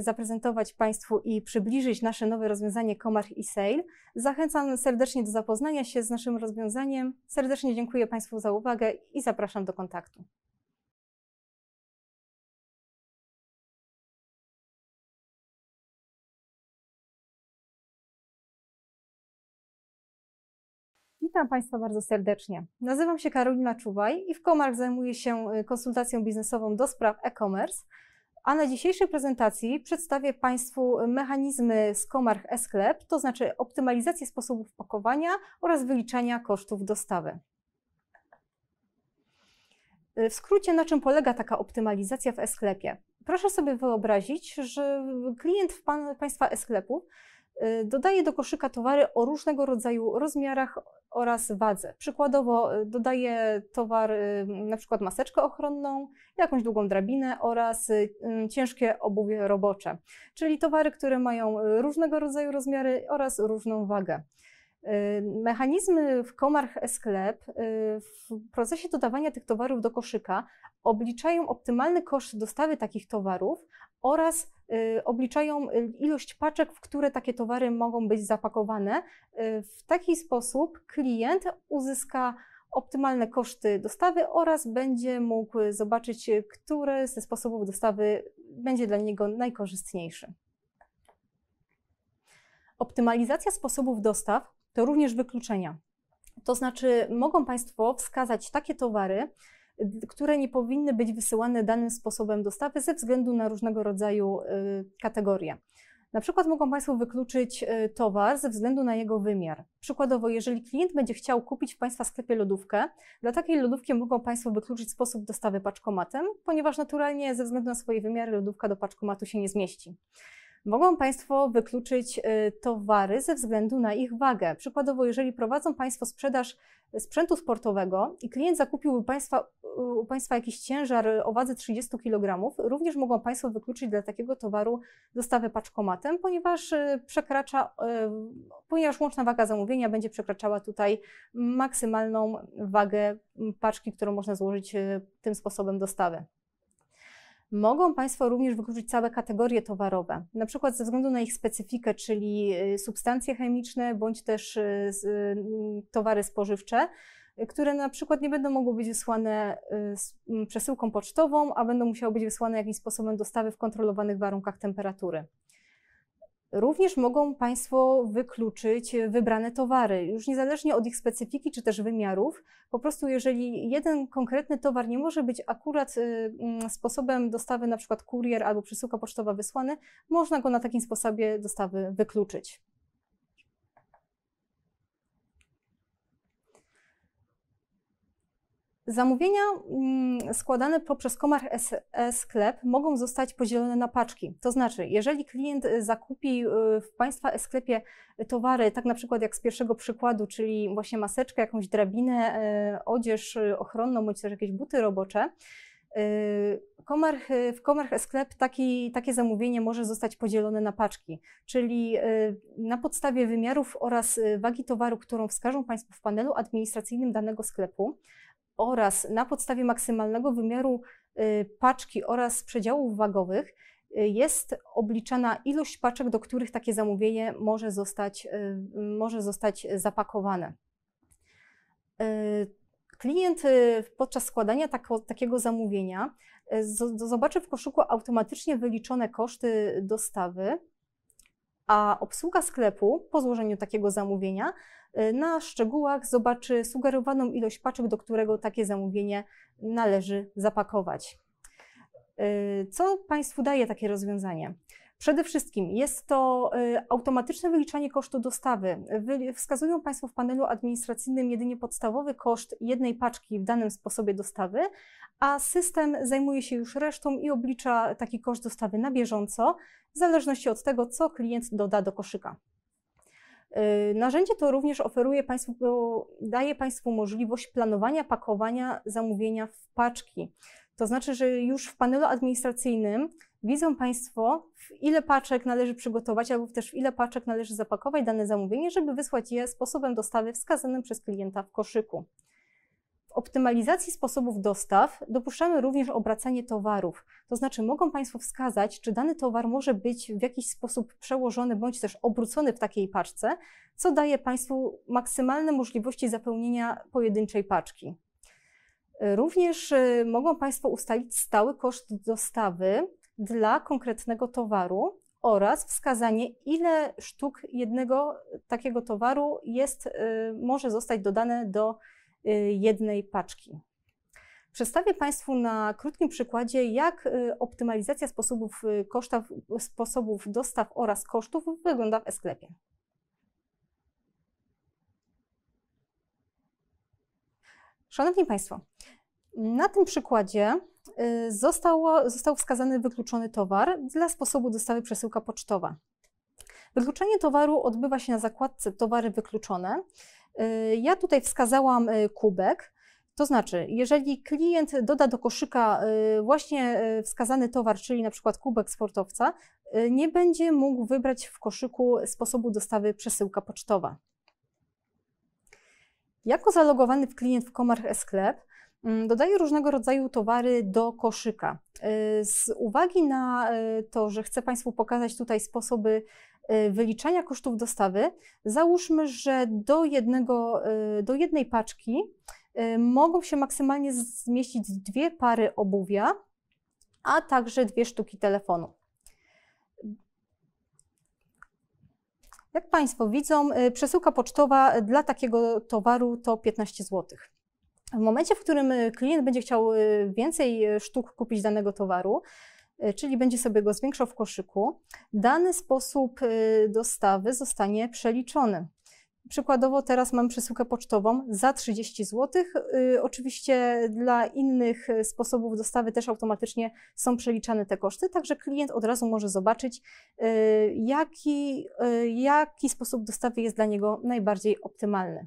zaprezentować Państwu i przybliżyć nasze nowe rozwiązanie Komar i Sale. Zachęcam serdecznie do zapoznania się z naszym rozwiązaniem. Serdecznie dziękuję Państwu za uwagę i zapraszam do kontaktu. Witam Państwa bardzo serdecznie. Nazywam się Karolina Czuwaj i w Komark zajmuję się y, konsultacją biznesową do spraw e-commerce. A na dzisiejszej prezentacji przedstawię Państwu y, mechanizmy z Komark e-sklep, to znaczy optymalizację sposobów pakowania oraz wyliczania kosztów dostawy. Y, w skrócie, na czym polega taka optymalizacja w e-sklepie? Proszę sobie wyobrazić, że klient Państwa e-sklepu Y, dodaje do koszyka towary o różnego rodzaju rozmiarach oraz wadze. Przykładowo y, dodaje towar, y, na przykład maseczkę ochronną, jakąś długą drabinę oraz mm, ciężkie obuwie robocze, czyli towary, które mają różnego rodzaju rozmiary oraz różną wagę. Mechanizmy w Komarch Sklep w procesie dodawania tych towarów do koszyka obliczają optymalny koszt dostawy takich towarów oraz y, obliczają y, ilość paczek, w które takie towary mogą być zapakowane. Y, w taki sposób klient uzyska optymalne koszty dostawy oraz będzie mógł zobaczyć, który ze sposobów dostawy będzie dla niego najkorzystniejszy. Optymalizacja sposobów dostaw to również wykluczenia. To znaczy, mogą Państwo wskazać takie towary, które nie powinny być wysyłane danym sposobem dostawy ze względu na różnego rodzaju y, kategorie. Na przykład mogą Państwo wykluczyć y, towar ze względu na jego wymiar. Przykładowo, jeżeli klient będzie chciał kupić w Państwa sklepie lodówkę, dla takiej lodówki mogą Państwo wykluczyć sposób dostawy paczkomatem, ponieważ naturalnie ze względu na swoje wymiary lodówka do paczkomatu się nie zmieści. Mogą Państwo wykluczyć y, towary ze względu na ich wagę. Przykładowo, jeżeli prowadzą Państwo sprzedaż sprzętu sportowego i klient zakupiłby u Państwa, u Państwa jakiś ciężar o wadze 30 kg, również mogą Państwo wykluczyć dla takiego towaru dostawę paczkomatem, ponieważ y, przekracza, y, ponieważ łączna waga zamówienia będzie przekraczała tutaj maksymalną wagę paczki, którą można złożyć tym sposobem dostawy. Mogą Państwo również wykluczyć całe kategorie towarowe, na przykład ze względu na ich specyfikę, czyli y, substancje chemiczne bądź też y, y, towary spożywcze, które na przykład nie będą mogły być wysłane mm, przesyłką pocztową, a będą musiały być wysłane jakimś sposobem dostawy w kontrolowanych warunkach temperatury. Również mogą Państwo wykluczyć e, wybrane towary, już niezależnie od ich specyfiki czy też wymiarów. Po prostu, jeżeli jeden konkretny towar nie może być akurat y, mm, sposobem dostawy, na przykład kurier albo przesyłka pocztowa wysłany, można go na takim sposobie dostawy wykluczyć. Zamówienia mm, składane poprzez Komar e-sklep mogą zostać podzielone na paczki. To znaczy, jeżeli klient y, zakupi y, w Państwa e-sklepie towary, tak na przykład jak z pierwszego przykładu, czyli właśnie maseczkę, jakąś drabinę, y, odzież ochronną bądź też jakieś buty robocze, w w e Sklep taki, takie zamówienie może zostać podzielone na paczki, czyli na podstawie wymiarów oraz wagi towaru, którą wskażą Państwo w panelu administracyjnym danego sklepu, oraz na podstawie maksymalnego wymiaru y, paczki oraz przedziałów wagowych y, jest obliczana ilość paczek, do których takie zamówienie może zostać, y, może zostać zapakowane. Klient podczas składania tako, takiego zamówienia zobaczy w koszyku automatycznie wyliczone koszty dostawy, a obsługa sklepu po złożeniu takiego zamówienia Y, na szczegółach zobaczy sugerowaną ilość paczek, do którego takie zamówienie należy zapakować. Y, co Państwu daje takie rozwiązanie? Przede wszystkim jest to y, automatyczne wyliczanie kosztu dostawy. Wskazują Państwo w panelu administracyjnym jedynie podstawowy koszt jednej paczki w danym sposobie dostawy, a system zajmuje się już resztą i oblicza taki koszt dostawy na bieżąco, w zależności od tego, co klient doda do koszyka. Y, narzędzie to również oferuje Państwu, daje Państwu możliwość planowania pakowania zamówienia w paczki. To znaczy, że już w panelu administracyjnym widzą Państwo, w ile paczek należy przygotować, albo też w ile paczek należy zapakować dane zamówienie, żeby wysłać je sposobem dostawy wskazanym przez klienta w koszyku. W optymalizacji sposobów dostaw dopuszczamy również obracanie towarów. To znaczy, mogą Państwo wskazać, czy dany towar może być w jakiś sposób przełożony bądź też obrócony w takiej paczce, co daje Państwu maksymalne możliwości zapełnienia pojedynczej paczki. Również y, mogą Państwo ustalić stały koszt dostawy dla konkretnego towaru oraz wskazanie, ile sztuk jednego takiego towaru jest, y, może zostać dodane do Y, jednej paczki. Przedstawię Państwu na krótkim przykładzie, jak y, optymalizacja sposobów, y, kosztów, sposobów dostaw oraz kosztów wygląda w e-sklepie. Szanowni Państwo, na tym przykładzie został wskazany wykluczony towar dla sposobu dostawy przesyłka pocztowa. Wykluczenie towaru odbywa się na zakładce Towary wykluczone Y, ja tutaj wskazałam y, kubek. To znaczy, jeżeli klient doda do koszyka y, właśnie wskazany towar, czyli na przykład kubek sportowca, nie będzie mógł wybrać w koszyku sposobu dostawy przesyłka pocztowa. Jako zalogowany w klient w Komarch e sklep mm, dodaję różnego rodzaju towary do koszyka. Z uwagi na to, że chcę Państwu pokazać tutaj sposoby Y, wyliczania kosztów dostawy, załóżmy, że do, jednego, y, do jednej paczki y, mogą się maksymalnie zmieścić dwie pary obuwia, a także dwie sztuki telefonu. Jak Państwo widzą, przesyłka pocztowa dla takiego towaru to 15 zł. W momencie, w którym klient będzie chciał więcej sztuk kupić danego towaru, Y, czyli będzie sobie go zwiększał w koszyku, dany sposób y, dostawy zostanie przeliczony. Przykładowo teraz mam przesyłkę pocztową za 30 zł. Y, oczywiście dla innych sposobów dostawy też automatycznie są przeliczane te koszty, także klient od razu może zobaczyć, jaki, jaki sposób dostawy jest dla niego najbardziej optymalny.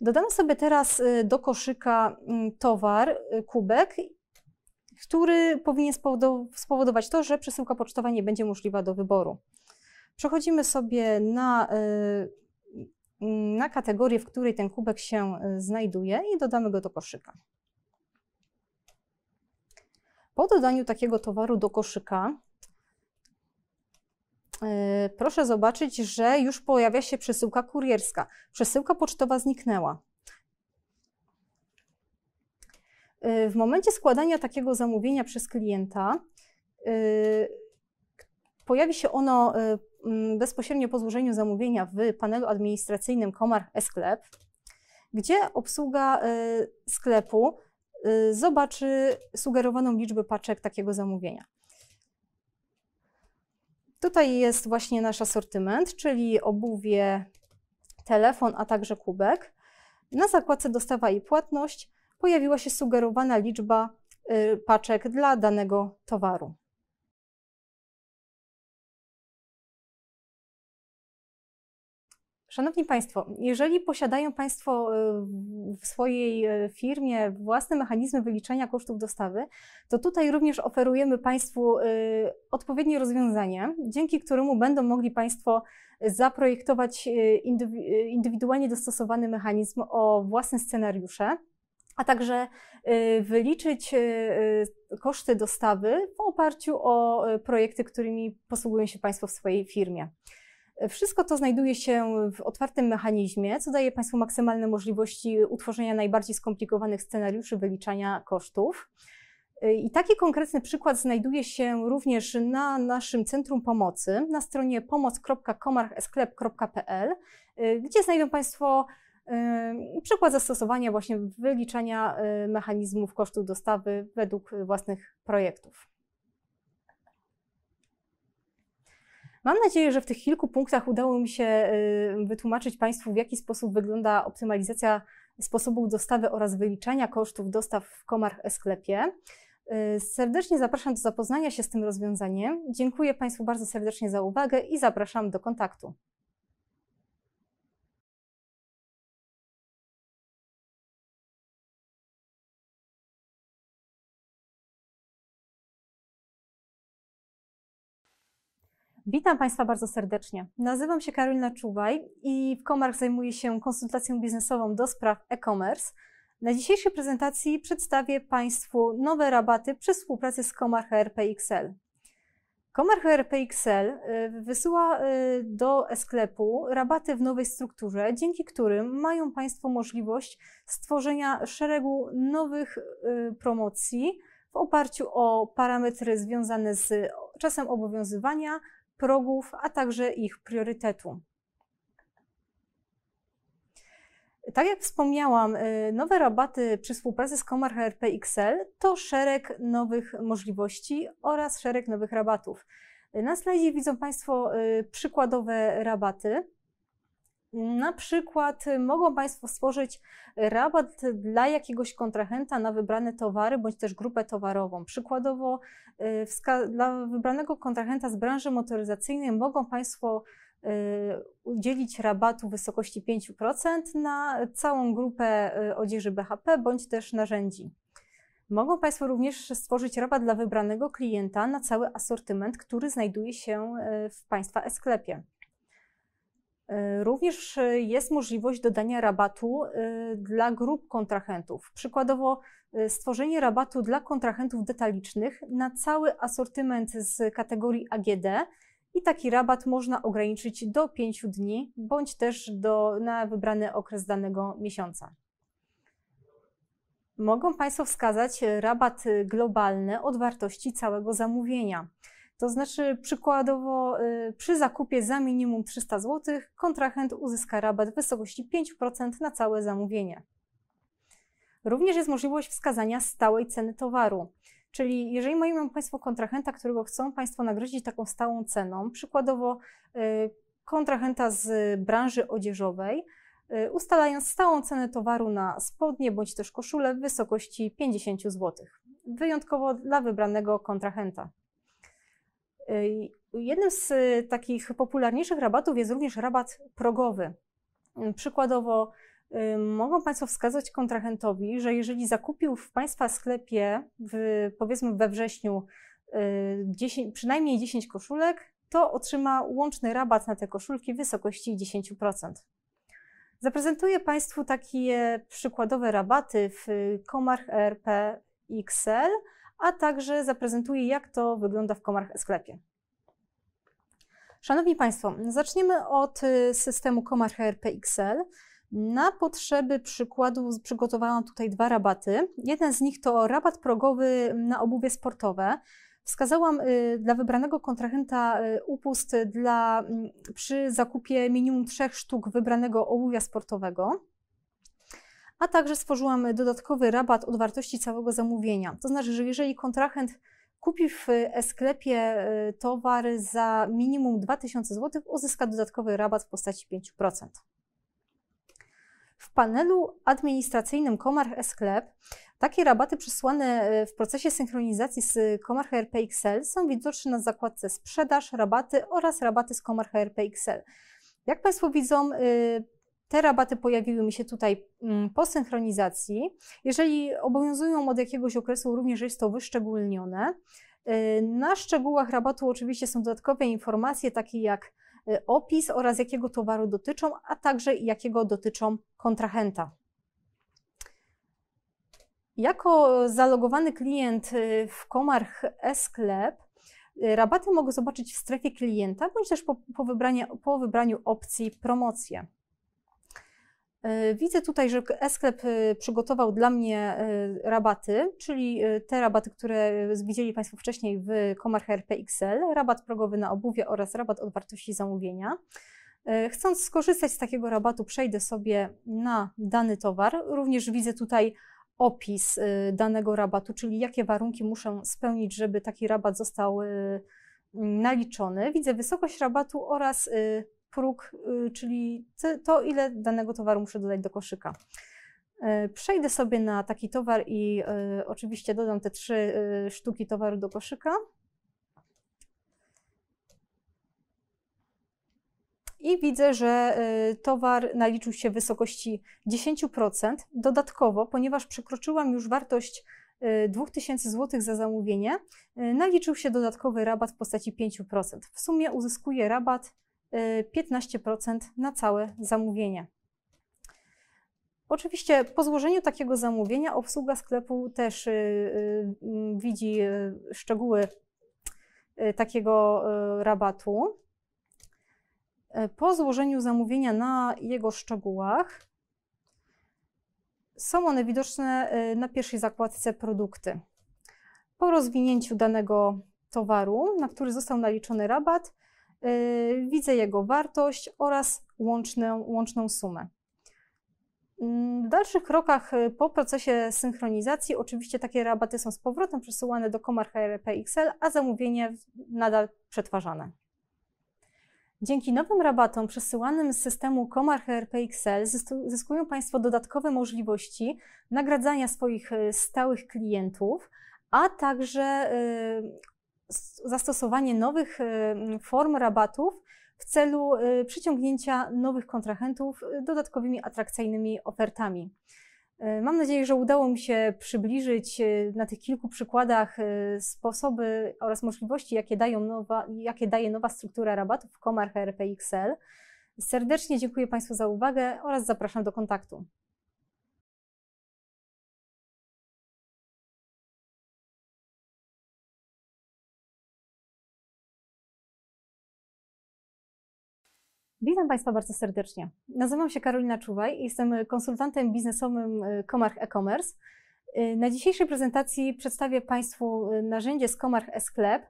Dodamy sobie teraz do koszyka mm, towar, kubek który powinien spowodować to, że przesyłka pocztowa nie będzie możliwa do wyboru. Przechodzimy sobie na, y, y, na kategorię, w której ten kubek się y, znajduje i dodamy go do koszyka. Po dodaniu takiego towaru do koszyka proszę zobaczyć, że już pojawia się przesyłka kurierska. Przesyłka pocztowa zniknęła. Y, w momencie składania takiego zamówienia przez klienta y, pojawi się ono y, mm, bezpośrednio po złożeniu zamówienia w panelu administracyjnym Komar e-sklep, gdzie obsługa sklepu zobaczy sugerowaną liczbę paczek takiego zamówienia. Tutaj jest właśnie nasz asortyment, czyli obuwie, telefon, a także kubek. Na zakładce dostawa i płatność pojawiła się sugerowana liczba y, paczek dla danego towaru. Szanowni Państwo, jeżeli posiadają Państwo y, w swojej y, firmie własne mechanizmy wyliczenia kosztów dostawy, to tutaj również oferujemy Państwu odpowiednie rozwiązanie, dzięki któremu będą mogli Państwo zaprojektować indywidualnie dostosowany mechanizm o własne scenariusze a także y, wyliczyć y, y, koszty dostawy w oparciu o projekty, którymi posługują się Państwo w swojej firmie. Wszystko to znajduje się w otwartym mechanizmie, co daje Państwu maksymalne możliwości utworzenia najbardziej skomplikowanych scenariuszy wyliczania kosztów. I taki konkretny przykład znajduje się również na naszym Centrum Pomocy na stronie pomoc.komarchesklep.pl, gdzie znajdą Państwo Przykład zastosowania właśnie wyliczenia y, mechanizmów kosztów dostawy według własnych projektów. Mam nadzieję, że w tych kilku punktach udało mi się y, wytłumaczyć Państwu, w jaki sposób wygląda optymalizacja sposobów dostawy oraz wyliczania kosztów dostaw w Komarch e-sklepie. Y, serdecznie zapraszam do zapoznania się z tym rozwiązaniem. Dziękuję Państwu bardzo serdecznie za uwagę i zapraszam do kontaktu. Witam Państwa bardzo serdecznie. Nazywam się Karolina Czubaj i w Komarch zajmuję się konsultacją biznesową do spraw e-commerce. Na dzisiejszej prezentacji przedstawię Państwu nowe rabaty przy współpracy z Komarch e RPXL. Komarch e RPXL y, wysyła y, do e-sklepu rabaty w nowej strukturze, dzięki którym mają Państwo możliwość stworzenia szeregu nowych y, promocji w oparciu o parametry związane z czasem obowiązywania, progów, a także ich priorytetu. Tak jak wspomniałam, y, nowe rabaty przy współpracy z HRP XL to szereg nowych możliwości oraz szereg nowych rabatów. Na slajdzie widzą Państwo y, przykładowe rabaty. Na przykład y, mogą Państwo stworzyć y, rabat dla jakiegoś kontrahenta na wybrane towary bądź też grupę towarową. Przykładowo y, dla wybranego kontrahenta z branży motoryzacyjnej mogą Państwo udzielić rabatu w wysokości 5% na całą grupę odzieży BHP bądź też narzędzi. Mogą Państwo również stworzyć rabat dla wybranego klienta na cały asortyment, który znajduje się w Państwa e-sklepie. E, również e, jest możliwość dodania rabatu e, dla grup kontrahentów. Przykładowo stworzenie rabatu dla kontrahentów detalicznych na cały asortyment z kategorii AGD i taki rabat można ograniczyć do 5 dni bądź też do, na wybrany okres danego miesiąca. Mogą Państwo wskazać rabat globalny od wartości całego zamówienia. To znaczy, przykładowo, y, przy zakupie za minimum 300 zł kontrahent uzyska rabat w wysokości 5% na całe zamówienie. Również jest możliwość wskazania stałej ceny towaru. Czyli jeżeli mają Państwo kontrahenta, którego chcą Państwo nagrodzić taką stałą ceną, przykładowo y, kontrahenta z branży odzieżowej, y, ustalając stałą cenę towaru na spodnie bądź też koszulę w wysokości 50 zł, wyjątkowo dla wybranego kontrahenta. Y, Jednym z y, takich popularniejszych rabatów jest również rabat progowy. Y, przykładowo, mogą Państwo wskazać kontrahentowi, że jeżeli zakupił w Państwa sklepie, w, powiedzmy we wrześniu, 10, przynajmniej 10 koszulek, to otrzyma łączny rabat na te koszulki w wysokości 10%. Zaprezentuję Państwu takie przykładowe rabaty w Komarch ERP XL a także zaprezentuję, jak to wygląda w Komarch sklepie. Szanowni Państwo, zaczniemy od y, systemu Komarch RPXL. Na potrzeby przykładu przygotowałam tutaj dwa rabaty. Jeden z nich to rabat progowy na obuwie sportowe. Wskazałam y, dla wybranego kontrahenta y, upust dla, mm, przy zakupie minimum trzech sztuk wybranego obuwia sportowego a także stworzyłam dodatkowy rabat od wartości całego zamówienia. To znaczy, że jeżeli kontrahent kupi w e-sklepie e, towar za minimum 2000 zł, uzyska dodatkowy rabat w postaci 5%. W panelu administracyjnym Komarch e-sklep takie rabaty przesłane e, w procesie synchronizacji z Komarch ERP XL są widoczne na zakładce sprzedaż, rabaty oraz rabaty z Komarch ERP XL. Jak Państwo widzą, e, te rabaty pojawiły mi się tutaj mm, po synchronizacji. Jeżeli obowiązują od jakiegoś okresu, również jest to wyszczególnione. Y, na szczegółach rabatu oczywiście są dodatkowe informacje, takie jak y, opis oraz jakiego towaru dotyczą, a także jakiego dotyczą kontrahenta. Jako zalogowany klient y, w Komarch e-sklep rabaty mogę zobaczyć w strefie klienta, bądź też po, po, po wybraniu opcji promocje. E, widzę tutaj, że e-sklep e, przygotował dla mnie e, rabaty, czyli te rabaty, które widzieli Państwo wcześniej w Komarch RPXL, rabat progowy na obuwie oraz rabat od wartości zamówienia. Chcąc skorzystać z takiego rabatu, przejdę sobie na dany towar. Również widzę tutaj opis danego rabatu, czyli jakie warunki muszę spełnić, żeby taki rabat został naliczony. Widzę wysokość rabatu oraz próg, y, czyli to, ile danego towaru muszę dodać do koszyka. Y, przejdę sobie na taki towar i y, oczywiście dodam te trzy sztuki towaru do koszyka. i widzę, że towar naliczył się w wysokości 10%. Dodatkowo, ponieważ przekroczyłam już wartość 2000 zł za zamówienie, naliczył się dodatkowy rabat w postaci 5%. W sumie uzyskuję rabat 15% y, na całe zamówienie. Oczywiście po złożeniu takiego zamówienia obsługa sklepu też y, y, widzi szczegóły takiego rabatu. Po złożeniu zamówienia na jego szczegółach są one widoczne na pierwszej zakładce produkty. Po rozwinięciu danego towaru, na który został naliczony rabat, Y, widzę jego wartość oraz łączną, łączną sumę. Mm, w dalszych krokach y, po procesie synchronizacji oczywiście takie rabaty są z powrotem przesyłane do komar HRP XL, a zamówienie nadal przetwarzane. Dzięki nowym rabatom przesyłanym z systemu Komar HRP XL zyskują Państwo dodatkowe możliwości nagradzania swoich y, stałych klientów, a także zastosowanie nowych y, form rabatów w celu y, przyciągnięcia nowych kontrahentów y, dodatkowymi atrakcyjnymi ofertami. Mam nadzieję, że udało mi się przybliżyć na tych kilku przykładach sposoby oraz możliwości, jakie, dają nowa, jakie daje nowa struktura rabatów w Comarch RPXL. Serdecznie dziękuję Państwu za uwagę oraz zapraszam do kontaktu. Witam Państwa bardzo serdecznie. Nazywam się Karolina Czuwaj i jestem konsultantem biznesowym Komarch y, e-commerce. Y, na dzisiejszej prezentacji przedstawię Państwu y, narzędzie z Komarch e-sklep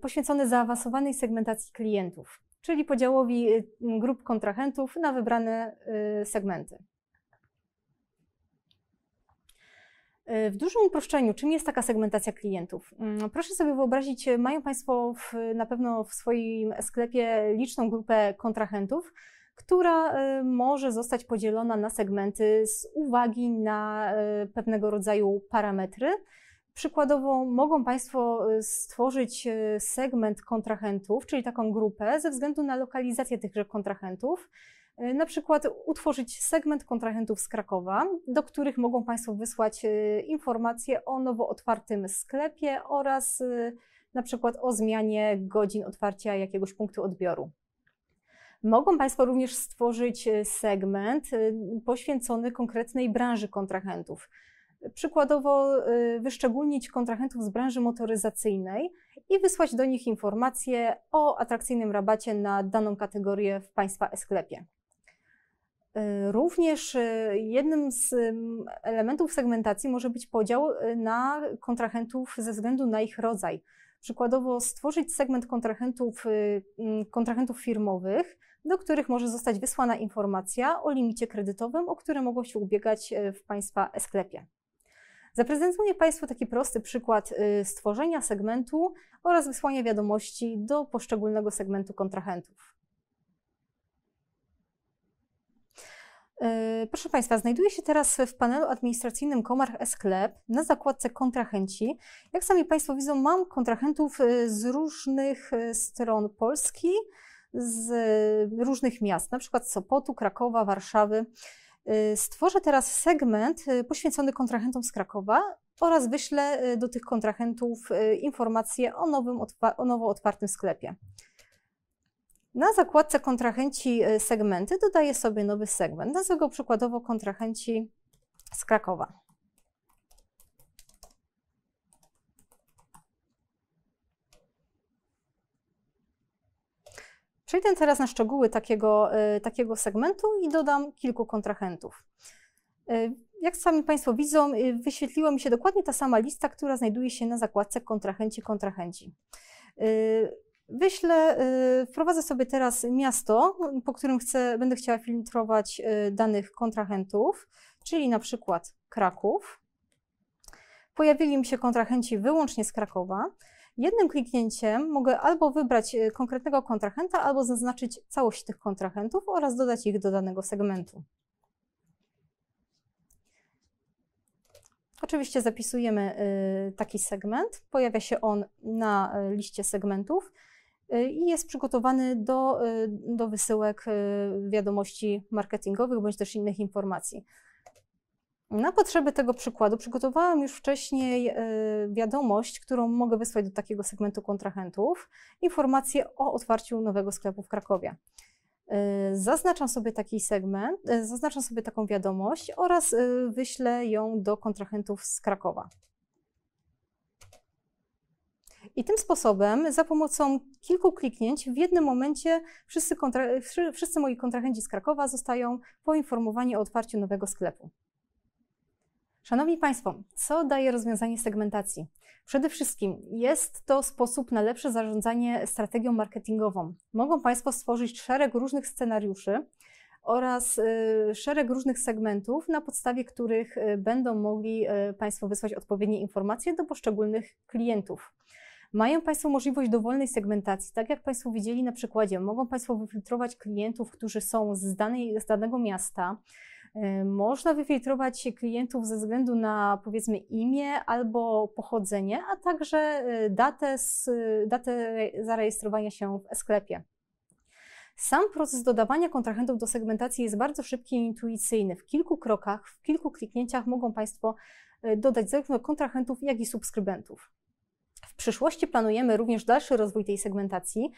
poświęcone zaawansowanej segmentacji klientów, czyli podziałowi grup kontrahentów na wybrane segmenty. E, w dużym uproszczeniu, czym jest taka segmentacja klientów? Mm, no, proszę sobie wyobrazić, e, mają Państwo w, na pewno w swoim sklepie liczną grupę kontrahentów, która e, może zostać podzielona na segmenty z uwagi na pewnego rodzaju parametry. Przykładowo mogą Państwo stworzyć segment kontrahentów, czyli taką grupę, ze względu na lokalizację tychże kontrahentów Y, na przykład utworzyć segment kontrahentów z Krakowa, do których mogą Państwo wysłać y, informacje o nowo otwartym sklepie oraz y, na przykład o zmianie godzin otwarcia jakiegoś punktu odbioru. Mogą Państwo również stworzyć segment poświęcony konkretnej branży kontrahentów. Przykładowo, wyszczególnić kontrahentów z branży motoryzacyjnej i wysłać do nich informacje o atrakcyjnym rabacie na daną kategorię w Państwa e-sklepie. E, również e, jednym z mm, elementów segmentacji może być podział e, na kontrahentów ze względu na ich rodzaj. Przykładowo stworzyć segment kontrahentów, mm, kontrahentów firmowych, do których może zostać wysłana informacja o limicie kredytowym, o które mogą się ubiegać w Państwa e-sklepie. Zaprezentuję Państwu taki prosty przykład stworzenia segmentu oraz wysłania wiadomości do poszczególnego segmentu kontrahentów. E, proszę Państwa, znajduję się teraz w panelu administracyjnym Komarch e-sklep na zakładce kontrahenci. Jak sami Państwo widzą, mam kontrahentów e, z różnych e, stron Polski, z różnych miast, na przykład Sopotu, Krakowa, Warszawy. Stworzę teraz segment poświęcony kontrahentom z Krakowa oraz wyślę do tych kontrahentów informacje o, nowym, o nowo otwartym sklepie. Na zakładce kontrahenci y, segmenty dodaję sobie nowy segment. Nazwę go przykładowo kontrahenci z Krakowa. Przejdę teraz na szczegóły takiego, y, takiego segmentu i dodam kilku kontrahentów. Y, jak sami Państwo widzą, wyświetliła mi się dokładnie ta sama lista, która znajduje się na zakładce kontrahenci, kontrahenci. Wyślę, y, wprowadzę sobie teraz miasto, po którym chcę, będę chciała filtrować y, danych kontrahentów, czyli na przykład Kraków. Pojawili mi się kontrahenci wyłącznie z Krakowa. Jednym kliknięciem mogę albo wybrać y, konkretnego kontrahenta, albo zaznaczyć całość tych kontrahentów oraz dodać ich do danego segmentu. Oczywiście zapisujemy taki segment, pojawia się on na liście segmentów. Y, i jest przygotowany do, y, do wysyłek y, wiadomości marketingowych bądź też innych informacji. Na potrzeby tego przykładu przygotowałam już wcześniej wiadomość, którą mogę wysłać do takiego segmentu kontrahentów, informację o otwarciu nowego sklepu w Krakowie. Zaznaczam sobie taki segment, zaznaczam sobie taką wiadomość oraz wyślę ją do kontrahentów z Krakowa. I tym sposobem, za pomocą kilku kliknięć, w jednym momencie wszyscy, wszyscy moi kontrahenci z Krakowa zostają poinformowani o otwarciu nowego sklepu. Szanowni Państwo, co daje rozwiązanie segmentacji? Przede wszystkim jest to sposób na lepsze zarządzanie strategią marketingową. Mogą Państwo stworzyć szereg różnych scenariuszy oraz y, szereg różnych segmentów, na podstawie których y, będą mogli y, Państwo wysłać odpowiednie informacje do poszczególnych klientów. Mają Państwo możliwość dowolnej segmentacji. Tak jak Państwo widzieli na przykładzie, mogą Państwo wyfiltrować klientów, którzy są z, danej, z danego miasta. Yy, można wyfiltrować klientów ze względu na powiedzmy imię albo pochodzenie, a także yy, datę, z, datę zarejestrowania się w sklepie. Sam proces dodawania kontrahentów do segmentacji jest bardzo szybki i intuicyjny. W kilku krokach, w kilku kliknięciach mogą Państwo yy, dodać zarówno kontrahentów, jak i subskrybentów. W przyszłości planujemy również dalszy rozwój tej segmentacji,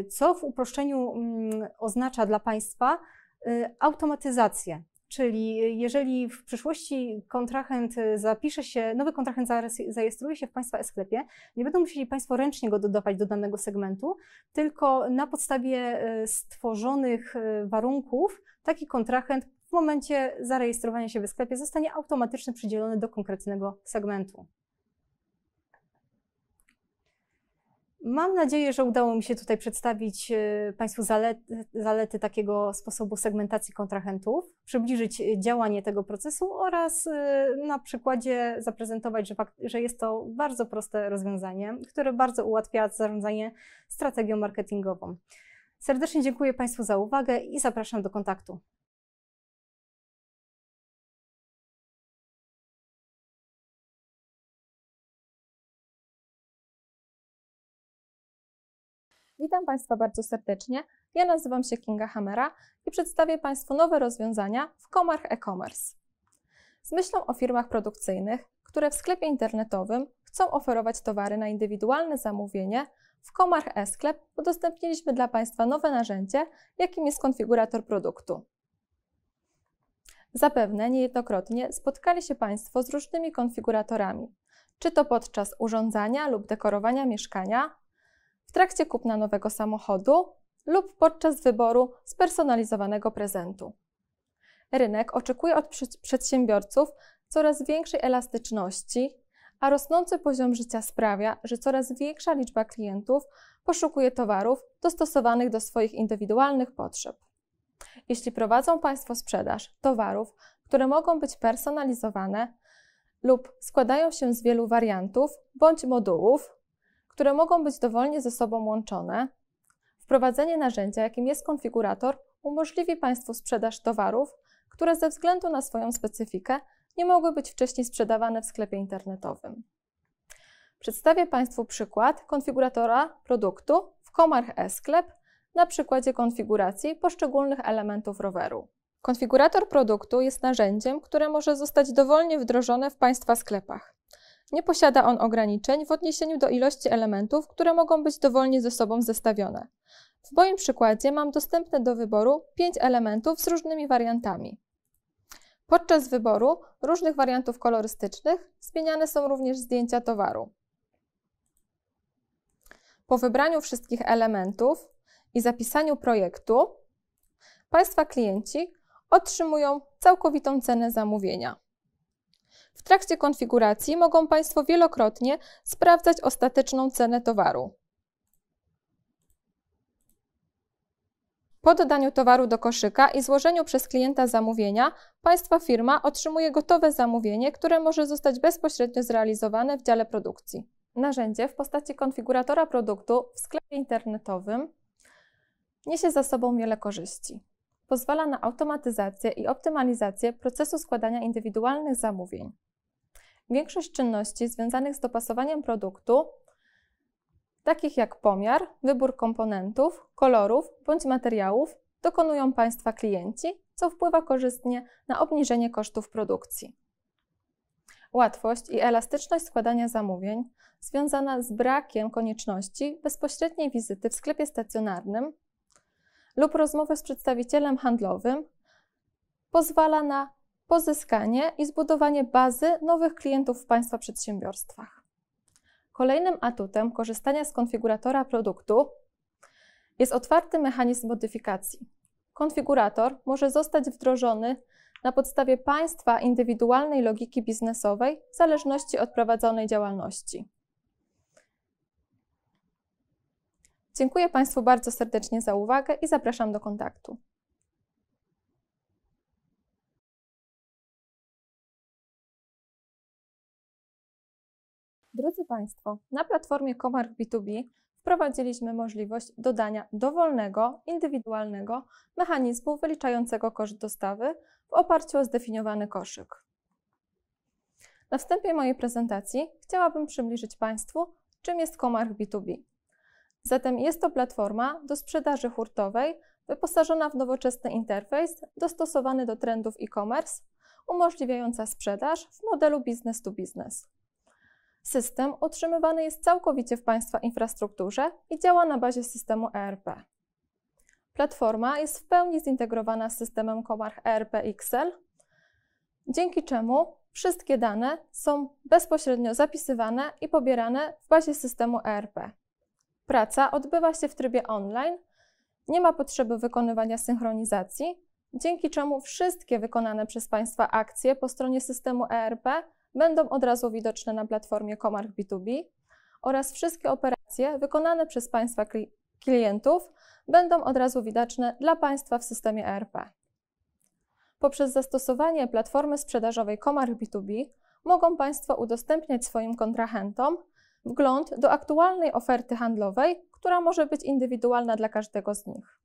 y, co w uproszczeniu mm, oznacza dla Państwa y, automatyzację Czyli y, jeżeli w przyszłości kontrahent zapisze się, nowy kontrahent zarejestruje się w Państwa e-sklepie, nie będą musieli Państwo ręcznie go dodawać do danego segmentu, tylko na podstawie stworzonych warunków taki kontrahent w momencie zarejestrowania się w sklepie zostanie automatycznie przydzielony do konkretnego segmentu. Mam nadzieję, że udało mi się tutaj przedstawić e, Państwu zalety, zalety, takiego sposobu segmentacji kontrahentów, przybliżyć e, działanie tego procesu oraz e, na przykładzie zaprezentować, że, że jest to bardzo proste rozwiązanie, które bardzo ułatwia zarządzanie strategią marketingową. Serdecznie dziękuję Państwu za uwagę i zapraszam do kontaktu. Witam Państwa bardzo serdecznie. Ja nazywam się Kinga Hamera i przedstawię Państwu nowe rozwiązania w Komarch e-commerce. Z myślą o firmach produkcyjnych, które w sklepie internetowym chcą oferować towary na indywidualne zamówienie, w Komarch e-sklep udostępniliśmy dla Państwa nowe narzędzie, jakim jest konfigurator produktu. Zapewne niejednokrotnie spotkali się Państwo z różnymi konfiguratorami, czy to podczas urządzania lub dekorowania mieszkania, w trakcie kupna nowego samochodu lub podczas wyboru spersonalizowanego prezentu. Rynek oczekuje od przedsiębiorców coraz większej elastyczności, a rosnący poziom życia sprawia, że coraz większa liczba klientów poszukuje towarów dostosowanych do swoich indywidualnych potrzeb. Jeśli prowadzą Państwo sprzedaż towarów, które mogą być personalizowane lub składają się z wielu wariantów bądź modułów, które mogą być dowolnie ze sobą łączone. Wprowadzenie narzędzia, jakim jest konfigurator, umożliwi Państwu sprzedaż towarów, które ze względu na swoją specyfikę nie mogły być wcześniej sprzedawane w sklepie internetowym. Przedstawię Państwu przykład konfiguratora produktu w Komarch e-sklep na przykładzie konfiguracji poszczególnych elementów roweru. Konfigurator produktu jest narzędziem, które może zostać dowolnie wdrożone w Państwa sklepach. Nie posiada on ograniczeń w odniesieniu do ilości elementów, które mogą być dowolnie ze sobą zestawione. W moim przykładzie mam dostępne do wyboru 5 elementów z różnymi wariantami. Podczas wyboru różnych wariantów kolorystycznych zmieniane są również zdjęcia towaru. Po wybraniu wszystkich elementów i zapisaniu projektu, Państwa klienci otrzymują całkowitą cenę zamówienia. W trakcie konfiguracji mogą Państwo wielokrotnie sprawdzać ostateczną cenę towaru. Po dodaniu towaru do koszyka i złożeniu przez klienta zamówienia, Państwa firma otrzymuje gotowe zamówienie, które może zostać bezpośrednio zrealizowane w dziale produkcji. Narzędzie w postaci konfiguratora produktu w sklepie internetowym niesie za sobą wiele korzyści. Pozwala na automatyzację i optymalizację procesu składania indywidualnych zamówień. Większość czynności związanych z dopasowaniem produktu, takich jak pomiar, wybór komponentów, kolorów bądź materiałów, dokonują Państwa klienci, co wpływa korzystnie na obniżenie kosztów produkcji. Łatwość i elastyczność składania zamówień związana z brakiem konieczności bezpośredniej wizyty w sklepie stacjonarnym lub rozmowy z przedstawicielem handlowym pozwala na pozyskanie i zbudowanie bazy nowych klientów w Państwa przedsiębiorstwach. Kolejnym atutem korzystania z konfiguratora produktu jest otwarty mechanizm modyfikacji. Konfigurator może zostać wdrożony na podstawie Państwa indywidualnej logiki biznesowej w zależności od prowadzonej działalności. Dziękuję Państwu bardzo serdecznie za uwagę i zapraszam do kontaktu. Drodzy Państwo, na platformie Komarch B2B wprowadziliśmy możliwość dodania dowolnego, indywidualnego mechanizmu wyliczającego koszt dostawy w oparciu o zdefiniowany koszyk. Na wstępie mojej prezentacji chciałabym przybliżyć Państwu, czym jest Komarch B2B. Zatem jest to platforma do sprzedaży hurtowej wyposażona w nowoczesny interfejs dostosowany do trendów e-commerce, umożliwiająca sprzedaż w modelu business to business. System utrzymywany jest całkowicie w Państwa infrastrukturze i działa na bazie systemu ERP. Platforma jest w pełni zintegrowana z systemem Komarch ERP XL, dzięki czemu wszystkie dane są bezpośrednio zapisywane i pobierane w bazie systemu ERP. Praca odbywa się w trybie online, nie ma potrzeby wykonywania synchronizacji, dzięki czemu wszystkie wykonane przez Państwa akcje po stronie systemu ERP będą od razu widoczne na platformie Comarch B2B oraz wszystkie operacje wykonane przez Państwa klientów będą od razu widoczne dla Państwa w systemie ERP. Poprzez zastosowanie platformy sprzedażowej Comarch B2B mogą Państwo udostępniać swoim kontrahentom wgląd do aktualnej oferty handlowej, która może być indywidualna dla każdego z nich.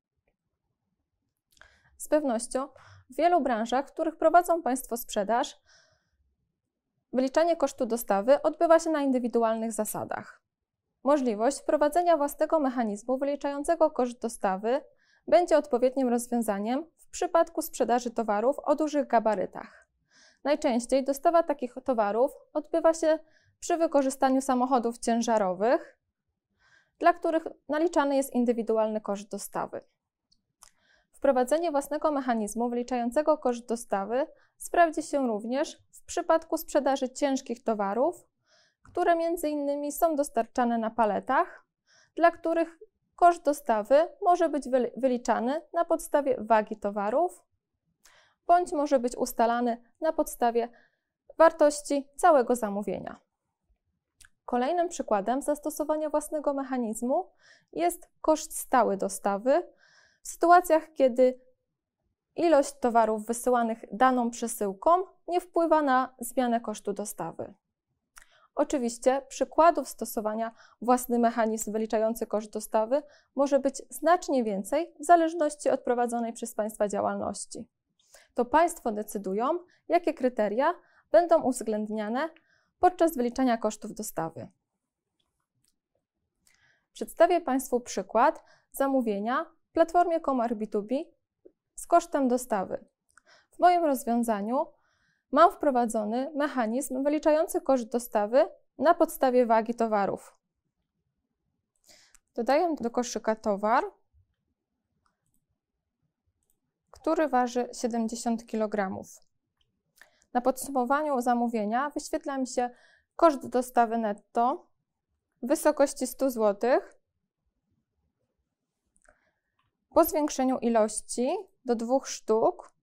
Z pewnością w wielu branżach, w których prowadzą Państwo sprzedaż, Wyliczanie kosztu dostawy odbywa się na indywidualnych zasadach. Możliwość wprowadzenia własnego mechanizmu wyliczającego koszt dostawy będzie odpowiednim rozwiązaniem w przypadku sprzedaży towarów o dużych gabarytach. Najczęściej dostawa takich towarów odbywa się przy wykorzystaniu samochodów ciężarowych, dla których naliczany jest indywidualny koszt dostawy. Wprowadzenie własnego mechanizmu wyliczającego koszt dostawy sprawdzi się również w przypadku sprzedaży ciężkich towarów, które między innymi są dostarczane na paletach, dla których koszt dostawy może być wyliczany na podstawie wagi towarów, bądź może być ustalany na podstawie wartości całego zamówienia. Kolejnym przykładem zastosowania własnego mechanizmu jest koszt stały dostawy w sytuacjach, kiedy ilość towarów wysyłanych daną przesyłką nie wpływa na zmianę kosztu dostawy. Oczywiście przykładów stosowania własny mechanizm wyliczający koszt dostawy może być znacznie więcej w zależności od prowadzonej przez Państwa działalności. To Państwo decydują, jakie kryteria będą uwzględniane podczas wyliczania kosztów dostawy. Przedstawię Państwu przykład zamówienia w platformie Komar B2B z kosztem dostawy. W moim rozwiązaniu mam wprowadzony mechanizm wyliczający koszt dostawy na podstawie wagi towarów. Dodaję do koszyka towar, który waży 70 kg. Na podsumowaniu zamówienia wyświetla mi się koszt dostawy netto w wysokości 100 zł. Po zwiększeniu ilości do dwóch sztuk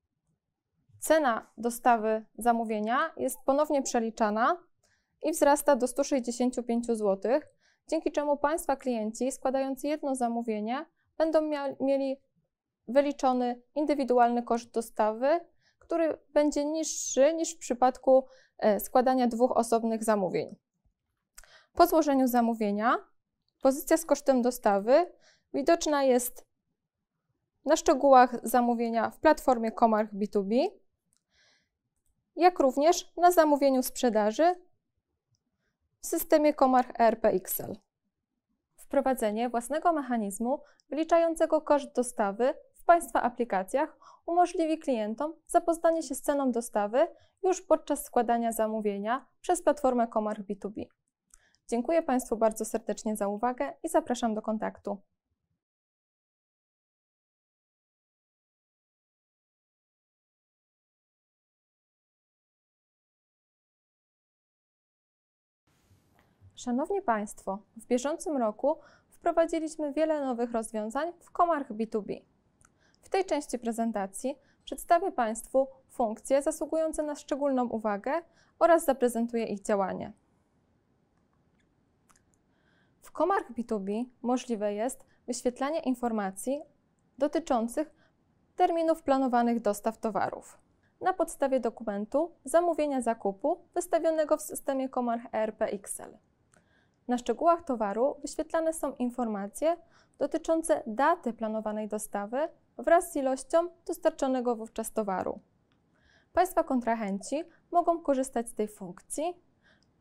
cena dostawy zamówienia jest ponownie przeliczana i wzrasta do 165 zł, dzięki czemu Państwa klienci składający jedno zamówienie będą mieli wyliczony indywidualny koszt dostawy, który będzie niższy niż w przypadku e, składania dwóch osobnych zamówień. Po złożeniu zamówienia pozycja z kosztem dostawy widoczna jest na szczegółach zamówienia w platformie Komarch B2B, jak również na zamówieniu sprzedaży w systemie Komarch ERP XL. Wprowadzenie własnego mechanizmu wliczającego koszt dostawy w Państwa aplikacjach umożliwi klientom zapoznanie się z ceną dostawy już podczas składania zamówienia przez platformę Komarch B2B. Dziękuję Państwu bardzo serdecznie za uwagę i zapraszam do kontaktu. Szanowni Państwo, w bieżącym roku wprowadziliśmy wiele nowych rozwiązań w Komarch B2B. W tej części prezentacji przedstawię Państwu funkcje zasługujące na szczególną uwagę oraz zaprezentuję ich działanie. W Komarch B2B możliwe jest wyświetlanie informacji dotyczących terminów planowanych dostaw towarów na podstawie dokumentu zamówienia zakupu wystawionego w systemie Komarch ERP Excel. Na szczegółach towaru wyświetlane są informacje dotyczące daty planowanej dostawy wraz z ilością dostarczonego wówczas towaru. Państwa kontrahenci mogą korzystać z tej funkcji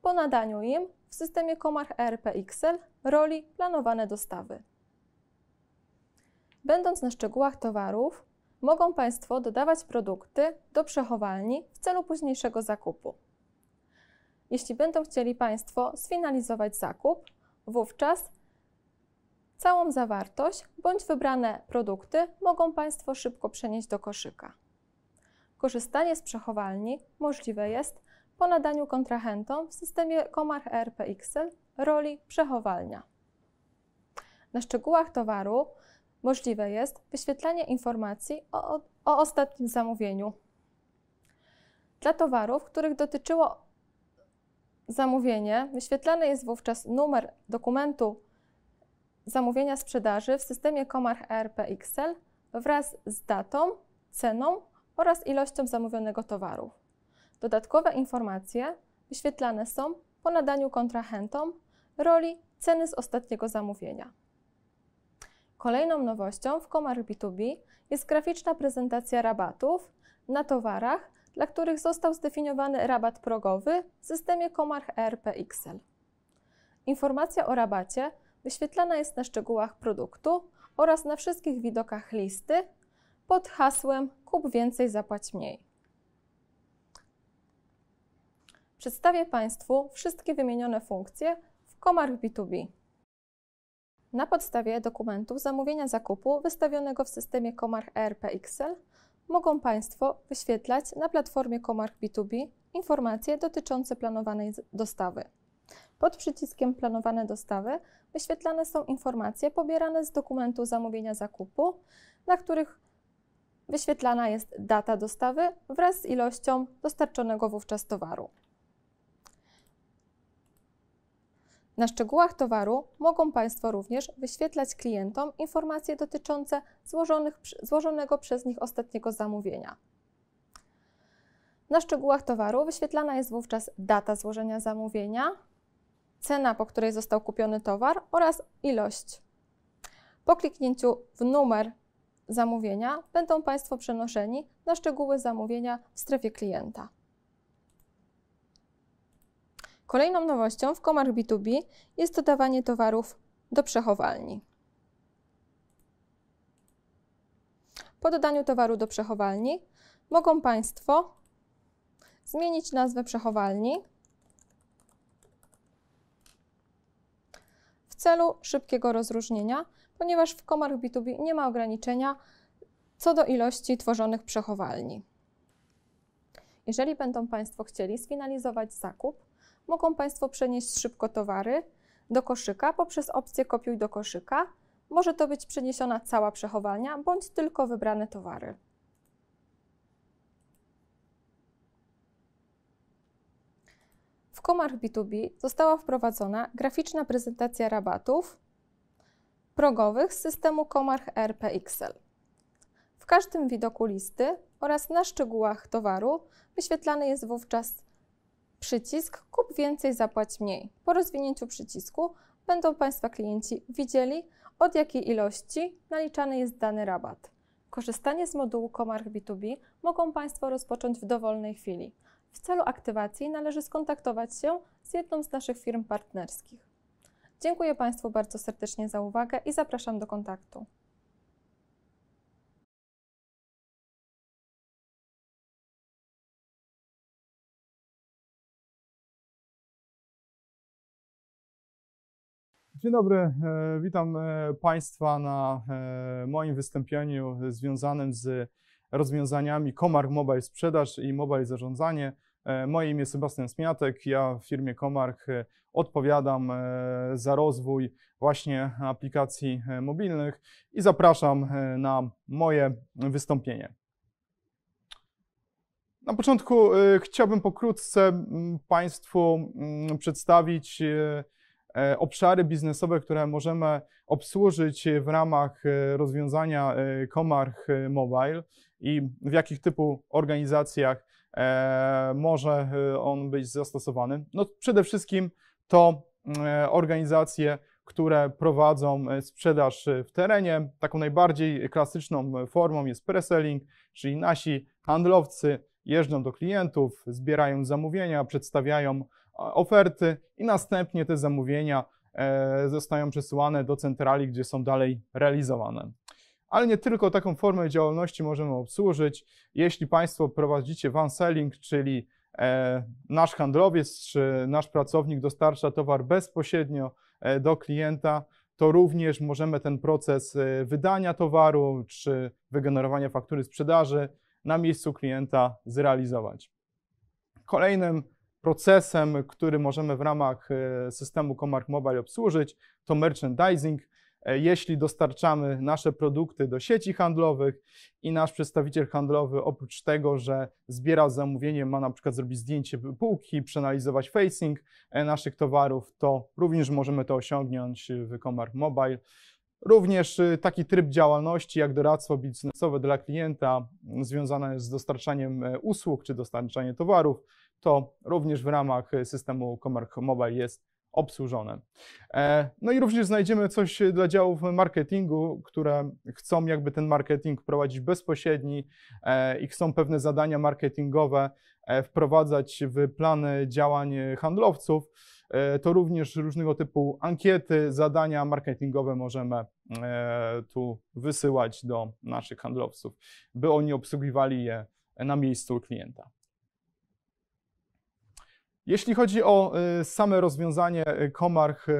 po nadaniu im w systemie Komarch ERP XL roli planowane dostawy. Będąc na szczegółach towarów, mogą Państwo dodawać produkty do przechowalni w celu późniejszego zakupu. Jeśli będą chcieli Państwo sfinalizować zakup, wówczas całą zawartość bądź wybrane produkty mogą Państwo szybko przenieść do koszyka. Korzystanie z przechowalni możliwe jest po nadaniu kontrahentom w systemie Komar ERP Excel roli przechowalnia. Na szczegółach towaru możliwe jest wyświetlanie informacji o, o ostatnim zamówieniu. Dla towarów, których dotyczyło zamówienie, wyświetlany jest wówczas numer dokumentu zamówienia sprzedaży w systemie Komar ERP Excel wraz z datą, ceną oraz ilością zamówionego towaru. Dodatkowe informacje wyświetlane są po nadaniu kontrahentom roli ceny z ostatniego zamówienia. Kolejną nowością w Komar B2B jest graficzna prezentacja rabatów na towarach dla których został zdefiniowany rabat progowy w systemie Komarch ERP XL. Informacja o rabacie wyświetlana jest na szczegółach produktu oraz na wszystkich widokach listy pod hasłem Kup więcej, zapłać mniej. Przedstawię Państwu wszystkie wymienione funkcje w Komarch B2B. Na podstawie dokumentów zamówienia zakupu wystawionego w systemie Komarch ERP Excel mogą Państwo wyświetlać na platformie Komarch B2B informacje dotyczące planowanej dostawy. Pod przyciskiem Planowane dostawy wyświetlane są informacje pobierane z dokumentu zamówienia zakupu, na których wyświetlana jest data dostawy wraz z ilością dostarczonego wówczas towaru. Na szczegółach towaru mogą Państwo również wyświetlać klientom informacje dotyczące złożonego przez nich ostatniego zamówienia. Na szczegółach towaru wyświetlana jest wówczas data złożenia zamówienia, cena, po której został kupiony towar oraz ilość. Po kliknięciu w numer zamówienia będą Państwo przenoszeni na szczegóły zamówienia w strefie klienta. Kolejną nowością w Komarch B2B jest dodawanie towarów do przechowalni. Po dodaniu towaru do przechowalni mogą Państwo zmienić nazwę przechowalni w celu szybkiego rozróżnienia, ponieważ w Komarch B2B nie ma ograniczenia co do ilości tworzonych przechowalni. Jeżeli będą Państwo chcieli sfinalizować zakup, mogą Państwo przenieść szybko towary do koszyka poprzez opcję kopiuj do koszyka. Może to być przeniesiona cała przechowalnia bądź tylko wybrane towary. W Komarch B2B została wprowadzona graficzna prezentacja rabatów progowych z systemu Komarch RPXL. W każdym widoku listy oraz na szczegółach towaru wyświetlany jest wówczas Przycisk kup więcej, zapłać mniej. Po rozwinięciu przycisku będą Państwa klienci widzieli, od jakiej ilości naliczany jest dany rabat. Korzystanie z modułu Komarch B2B mogą Państwo rozpocząć w dowolnej chwili. W celu aktywacji należy skontaktować się z jedną z naszych firm partnerskich. Dziękuję Państwu bardzo serdecznie za uwagę i zapraszam do kontaktu. Dzień dobry, e, witam e, Państwa na e, moim wystąpieniu związanym z rozwiązaniami Komark Mobile Sprzedaż i Mobile Zarządzanie. Moje imię Sebastian Smiatek, ja w firmie Komark odpowiadam za rozwój właśnie aplikacji mobilnych i zapraszam na moje wystąpienie. Na początku chciałbym pokrótce Państwu przedstawić E, obszary biznesowe, które możemy obsłużyć e, w ramach e, rozwiązania Komarch Mobile i w jakich typu organizacjach może on być zastosowany? No, przede wszystkim to mm, organizacje, które prowadzą sprzedaż w terenie. Taką najbardziej klasyczną formą jest preselling, czyli nasi handlowcy jeżdżą do klientów, zbierają zamówienia, przedstawiają oferty i następnie te zamówienia e, zostają przesyłane do centrali, gdzie są dalej realizowane. Ale nie tylko taką formę działalności możemy obsłużyć. Jeśli Państwo prowadzicie van selling, czyli e, nasz handlowiec czy nasz pracownik dostarcza towar bezpośrednio e, do klienta, to również możemy ten proces wydania towaru czy wygenerowania faktury sprzedaży na miejscu klienta zrealizować. Kolejnym procesem, który możemy w ramach e, systemu Comark Mobile obsłużyć, to merchandising. E, jeśli dostarczamy nasze produkty do sieci handlowych i nasz przedstawiciel handlowy oprócz tego, że zbiera zamówienie, ma na przykład zrobić zdjęcie półki, przeanalizować facing e, naszych towarów, to również możemy to osiągnąć w Comark Mobile. Również taki tryb działalności jak doradztwo biznesowe dla klienta związane z dostarczaniem usług czy dostarczaniem towarów to również w ramach e, systemu Comarch Mobile jest obsłużone. E, no i również znajdziemy coś e, dla działów marketingu, które chcą jakby ten marketing prowadzić bezpośredni i chcą pewne zadania marketingowe wprowadzać w plany działań handlowców. To również różnego typu ankiety, zadania marketingowe możemy tu wysyłać do naszych handlowców, by oni obsługiwali je na miejscu klienta. Jeśli chodzi o y, same rozwiązanie Komarch y,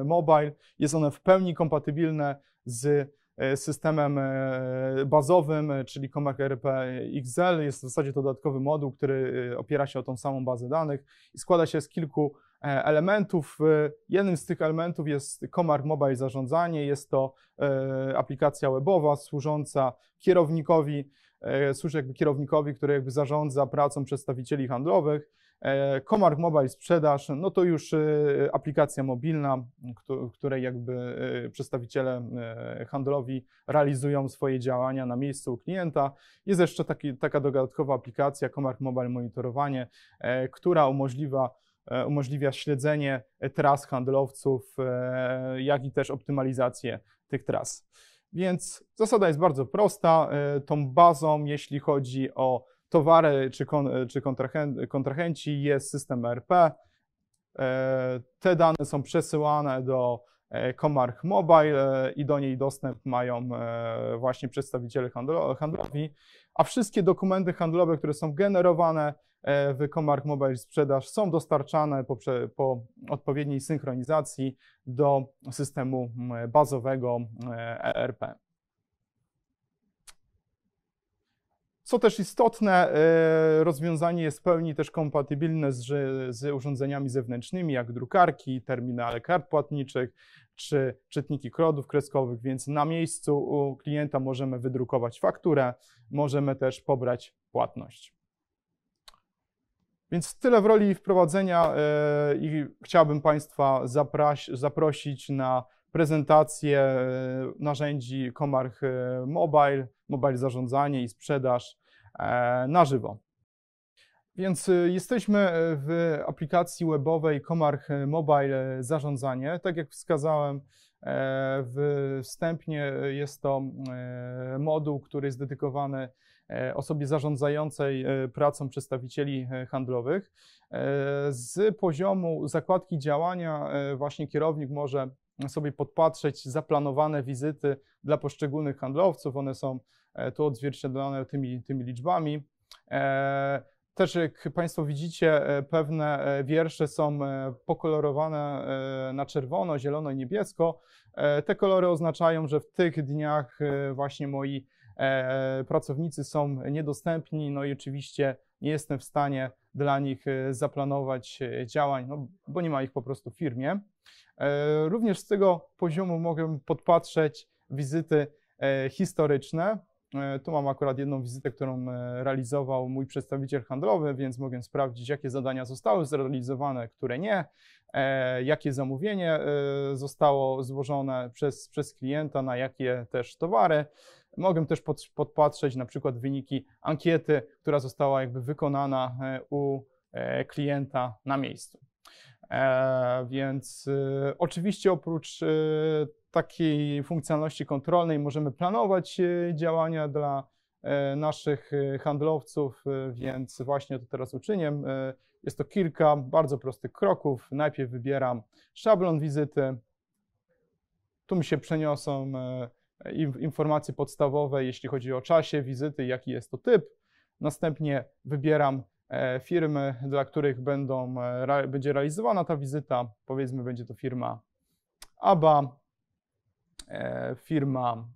y, Mobile, jest one w pełni kompatybilne z systemem bazowym, czyli Comarch RP XL. Jest w zasadzie to dodatkowy moduł, który opiera się o tą samą bazę danych i składa się z kilku e, elementów. Jednym z tych elementów jest Comarch Mobile Zarządzanie. Jest to e, aplikacja webowa służąca kierownikowi, e, służy jakby kierownikowi, który jakby zarządza pracą przedstawicieli handlowych. E, Komark Mobile Sprzedaż, no to już e, aplikacja mobilna, której jakby e, przedstawiciele handlowi realizują swoje działania na miejscu u klienta. Jest jeszcze taki, taka dodatkowa aplikacja Komark Mobile Monitorowanie, która umożliwia umożliwia śledzenie tras handlowców, jak i też optymalizację tych tras. Więc zasada jest bardzo prosta. Tą bazą, jeśli chodzi o towary czy, kon, czy kontrahen, kontrahenci, jest system ERP. E, te dane są przesyłane do Komarch e, Mobile e, i do niej dostęp mają właśnie przedstawiciele handlowi, a wszystkie dokumenty handlowe, które są generowane w Komarch Mobile Sprzedaż są dostarczane po, po odpowiedniej synchronizacji do systemu bazowego ERP. Co też istotne, e, rozwiązanie jest w pełni też kompatybilne z, z, urządzeniami zewnętrznymi, jak drukarki, terminale kart płatniczych czy czytniki kodów kreskowych, więc na miejscu u klienta możemy wydrukować fakturę, możemy też pobrać płatność. Więc tyle w roli wprowadzenia e, i chciałbym Państwa zaprosić na prezentacje e, narzędzi Komarch e, Mobile, mobile zarządzanie i sprzedaż e, na żywo. Więc jesteśmy w aplikacji webowej Komarch Mobile Zarządzanie. Tak jak wskazałem wstępnie, jest to moduł, który jest dedykowany osobie zarządzającej pracą przedstawicieli handlowych. Z poziomu zakładki działania właśnie kierownik może sobie podpatrzeć zaplanowane wizyty dla poszczególnych handlowców. One są e, tu odzwierciedlone tymi, tymi liczbami. E, też jak Państwo widzicie, e, pewne wiersze są pokolorowane na czerwono, zielono i niebiesko. Te kolory oznaczają, że w tych dniach właśnie moi pracownicy są niedostępni, no i oczywiście nie jestem w stanie dla nich zaplanować działań, no bo nie ma ich po prostu w firmie. E, również z tego poziomu mogę podpatrzeć wizyty e, historyczne. E, tu mam akurat jedną wizytę, którą realizował mój przedstawiciel handlowy, więc mogę sprawdzić, jakie zadania zostały zrealizowane, które nie, jakie zamówienie zostało złożone przez, przez klienta, na jakie też towary. Mogę też pod, podpatrzeć na przykład wyniki ankiety, która została jakby wykonana u klienta na miejscu. E, więc y, oczywiście oprócz y, takiej funkcjonalności kontrolnej możemy planować y, działania dla e, naszych handlowców, więc właśnie to teraz uczynię. E, jest to kilka bardzo prostych kroków. Najpierw wybieram szablon wizyty. Tu mi się przeniosą informacje podstawowe, jeśli chodzi o czasie wizyty, jaki jest to typ. Następnie wybieram E, firmy, dla których będą, e, będzie realizowana ta wizyta. Powiedzmy, będzie to firma ABA, e, firma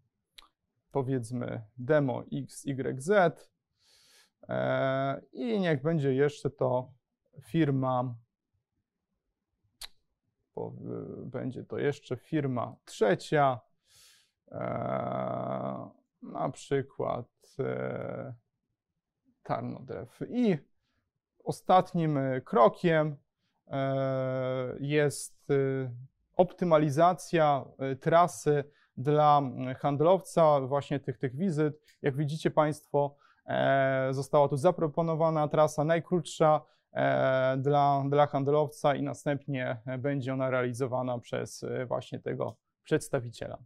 powiedzmy demo XYZ i niech będzie jeszcze to firma, będzie to jeszcze firma trzecia, na przykład Tarnodrew i ostatnim e, krokiem e, jest e, optymalizacja trasy dla handlowca właśnie tych, tych wizyt. Jak widzicie Państwo, została tu zaproponowana trasa najkrótsza dla, dla handlowca i następnie będzie ona realizowana przez właśnie tego przedstawiciela.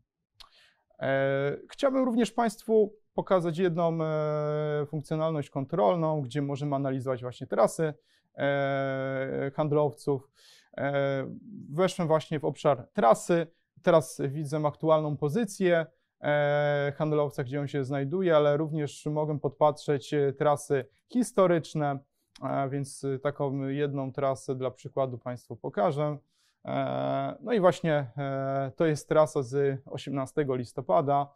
Chciałbym również Państwu pokazać jedną e, funkcjonalność kontrolną, gdzie możemy analizować właśnie trasy e, handlowców. E, weszłem właśnie w obszar trasy. Teraz widzę aktualną pozycję handlowca, gdzie on się znajduje, ale również mogę podpatrzeć trasy historyczne, więc taką jedną trasę dla przykładu Państwu pokażę. No i właśnie to jest trasa z 18 listopada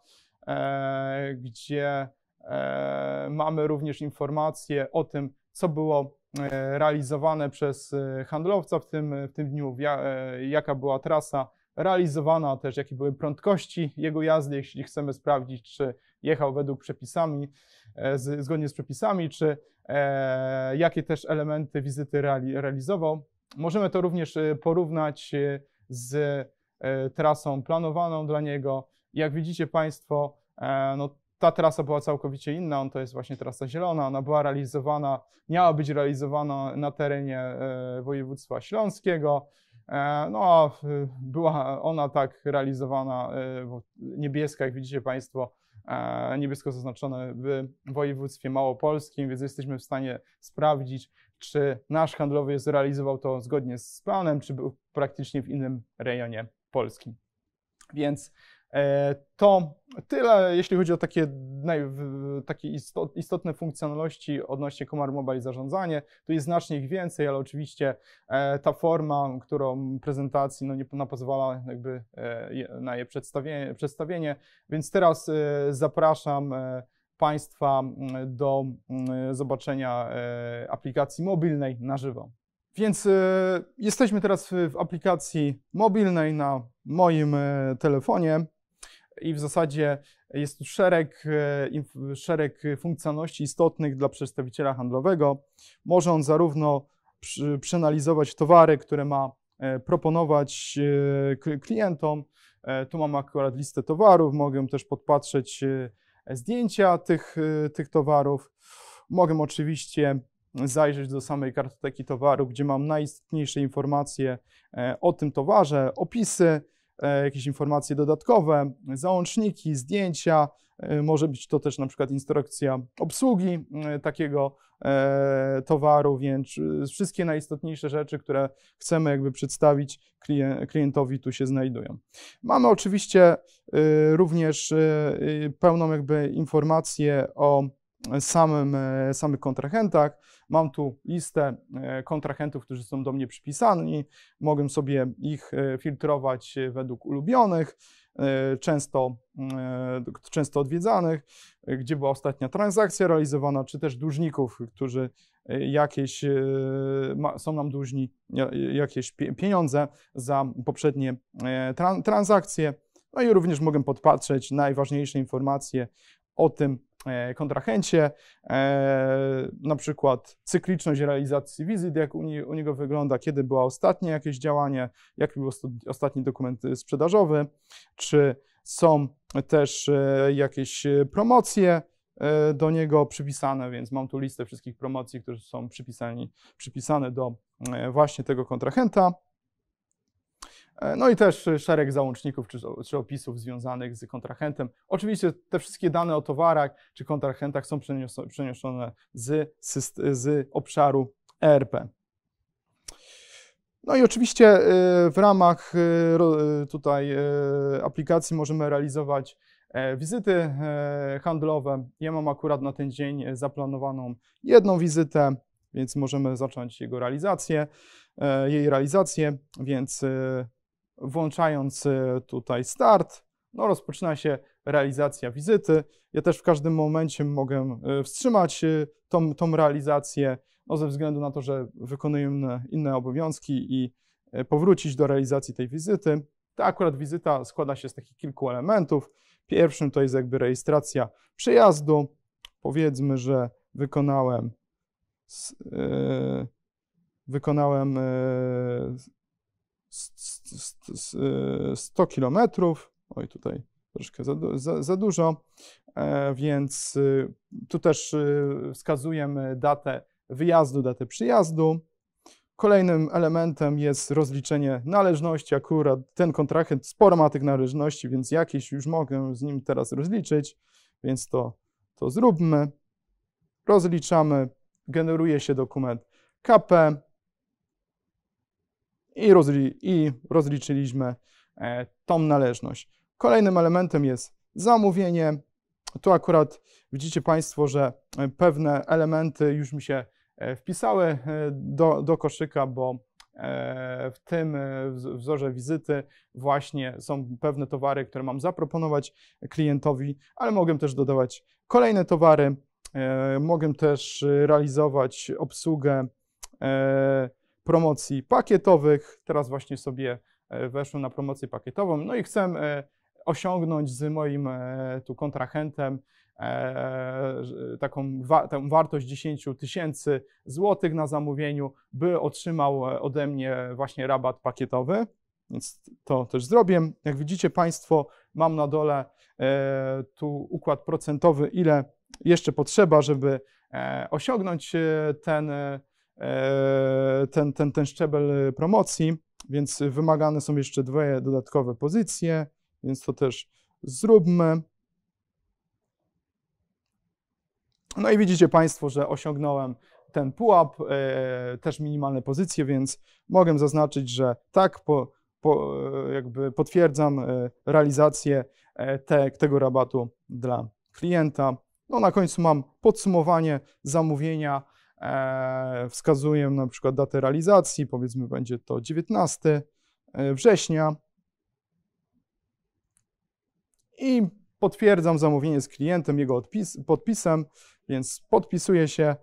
E, gdzie e, mamy również informacje o tym, co było e, realizowane przez handlowca w tym, w tym dniu, jaka była trasa realizowana, też jakie były prędkości jego jazdy, jeśli chcemy sprawdzić, czy jechał według przepisami, zgodnie z przepisami, czy jakie też elementy wizyty realizował. Możemy to również porównać z trasą planowaną dla niego, jak widzicie Państwo, e, no, ta trasa była całkowicie inna, on to jest właśnie trasa zielona, ona była realizowana, miała być realizowana na terenie e, województwa śląskiego, e, no była ona tak realizowana, niebieska, jak widzicie Państwo, niebiesko zaznaczone w województwie małopolskim, więc jesteśmy w stanie sprawdzić, czy nasz handlowiec realizował to zgodnie z planem, czy był praktycznie w innym rejonie Polski. Więc E, to tyle, jeśli chodzi o takie, naj, takie istotne funkcjonalności odnośnie Komar Mobile i zarządzanie. Tu jest znacznie ich więcej, ale oczywiście e, ta forma, którą prezentacji no, nie pozwala jakby e, na je przedstawienie, przedstawienie. Więc teraz zapraszam Państwa do zobaczenia aplikacji mobilnej na żywo. Więc jesteśmy teraz w aplikacji mobilnej na moim telefonie i w zasadzie jest tu szereg, e, szereg funkcjonalności istotnych dla przedstawiciela handlowego. Może on zarówno przeanalizować towary, które ma e, proponować e, klientom. Tu mam akurat listę towarów, mogę też podpatrzeć zdjęcia tych, tych towarów. Mogę oczywiście zajrzeć do samej kartoteki towaru, gdzie mam najistotniejsze informacje o tym towarze, opisy, E, jakieś informacje dodatkowe, załączniki, zdjęcia, e, może być to też na przykład instrukcja obsługi e, takiego towaru, więc wszystkie najistotniejsze rzeczy, które chcemy jakby przedstawić klientowi tu się znajdują. Mamy oczywiście również pełną jakby informację o samym, samych kontrahentach, Mam tu listę e, kontrahentów, którzy są do mnie przypisani. Mogę sobie ich e, filtrować e, według ulubionych, często, często odwiedzanych, gdzie była ostatnia transakcja realizowana, czy też dłużników, którzy jakieś, są nam dłużni jakieś pieniądze za poprzednie transakcje. No i również mogę podpatrzeć najważniejsze informacje o tym, E, kontrahencie, e, na przykład cykliczność realizacji wizyt, jak u, u niego wygląda, kiedy było ostatnie jakieś działanie, jaki był ostatni dokument e, sprzedażowy, czy są też jakieś promocje, do niego przypisane, więc mam tu listę wszystkich promocji, które są przypisani, przypisane do właśnie tego kontrahenta. E, no i też szereg załączników czy, czy, opisów związanych z kontrahentem. Oczywiście te wszystkie dane o towarach czy kontrahentach są przeniesione z, z obszaru ERP. No i oczywiście e, w ramach e, tutaj aplikacji możemy realizować wizyty handlowe. Ja mam akurat na ten dzień zaplanowaną jedną wizytę, więc możemy zacząć jego realizację, jej realizację, więc Włączając y, tutaj start, no rozpoczyna się realizacja wizyty. Ja też w każdym momencie mogę y, wstrzymać y, tą, tą realizację, no ze względu na to, że wykonuję inne obowiązki i powrócić do realizacji tej wizyty. Ta akurat wizyta składa się z takich kilku elementów. Pierwszym to jest jakby rejestracja przyjazdu. Powiedzmy, że wykonałem yy, wykonałem yy, 100 kilometrów. Oj, tutaj troszkę za, za, za dużo, e, więc y, tu też y, wskazujemy datę wyjazdu, datę przyjazdu. Kolejnym elementem jest rozliczenie należności. Akurat ten kontrahent sporo ma tych należności, więc jakieś już mogę z nim teraz rozliczyć, więc to, to zróbmy. Rozliczamy, generuje się dokument KP, i, rozli i rozliczyliśmy e, tą należność. Kolejnym elementem jest zamówienie. Tu akurat widzicie Państwo, że e, pewne elementy już mi się e, wpisały do, do koszyka, bo w tym wzorze wizyty właśnie są pewne towary, które mam zaproponować klientowi, ale mogę też dodawać kolejne towary, mogę też realizować obsługę promocji pakietowych. Teraz właśnie sobie e, weszłem na promocję pakietową. No i chcę e, osiągnąć z moim e, tu kontrahentem taką tę wartość 10 tysięcy złotych na zamówieniu, by otrzymał ode mnie właśnie rabat pakietowy. Więc to też zrobię. Jak widzicie Państwo, mam na dole tu układ procentowy, ile jeszcze potrzeba, żeby osiągnąć ten E, ten, ten, ten szczebel promocji, więc wymagane są jeszcze dwie dodatkowe pozycje, więc to też zróbmy. No i widzicie Państwo, że osiągnąłem ten pułap, e, też minimalne pozycje, więc mogę zaznaczyć, że tak, po, po, e, jakby potwierdzam realizację te, tego rabatu dla klienta. No na końcu mam podsumowanie zamówienia. E, wskazuję na przykład datę realizacji, powiedzmy będzie to 19 e, września i potwierdzam zamówienie z klientem, jego podpisem, więc podpisuję się,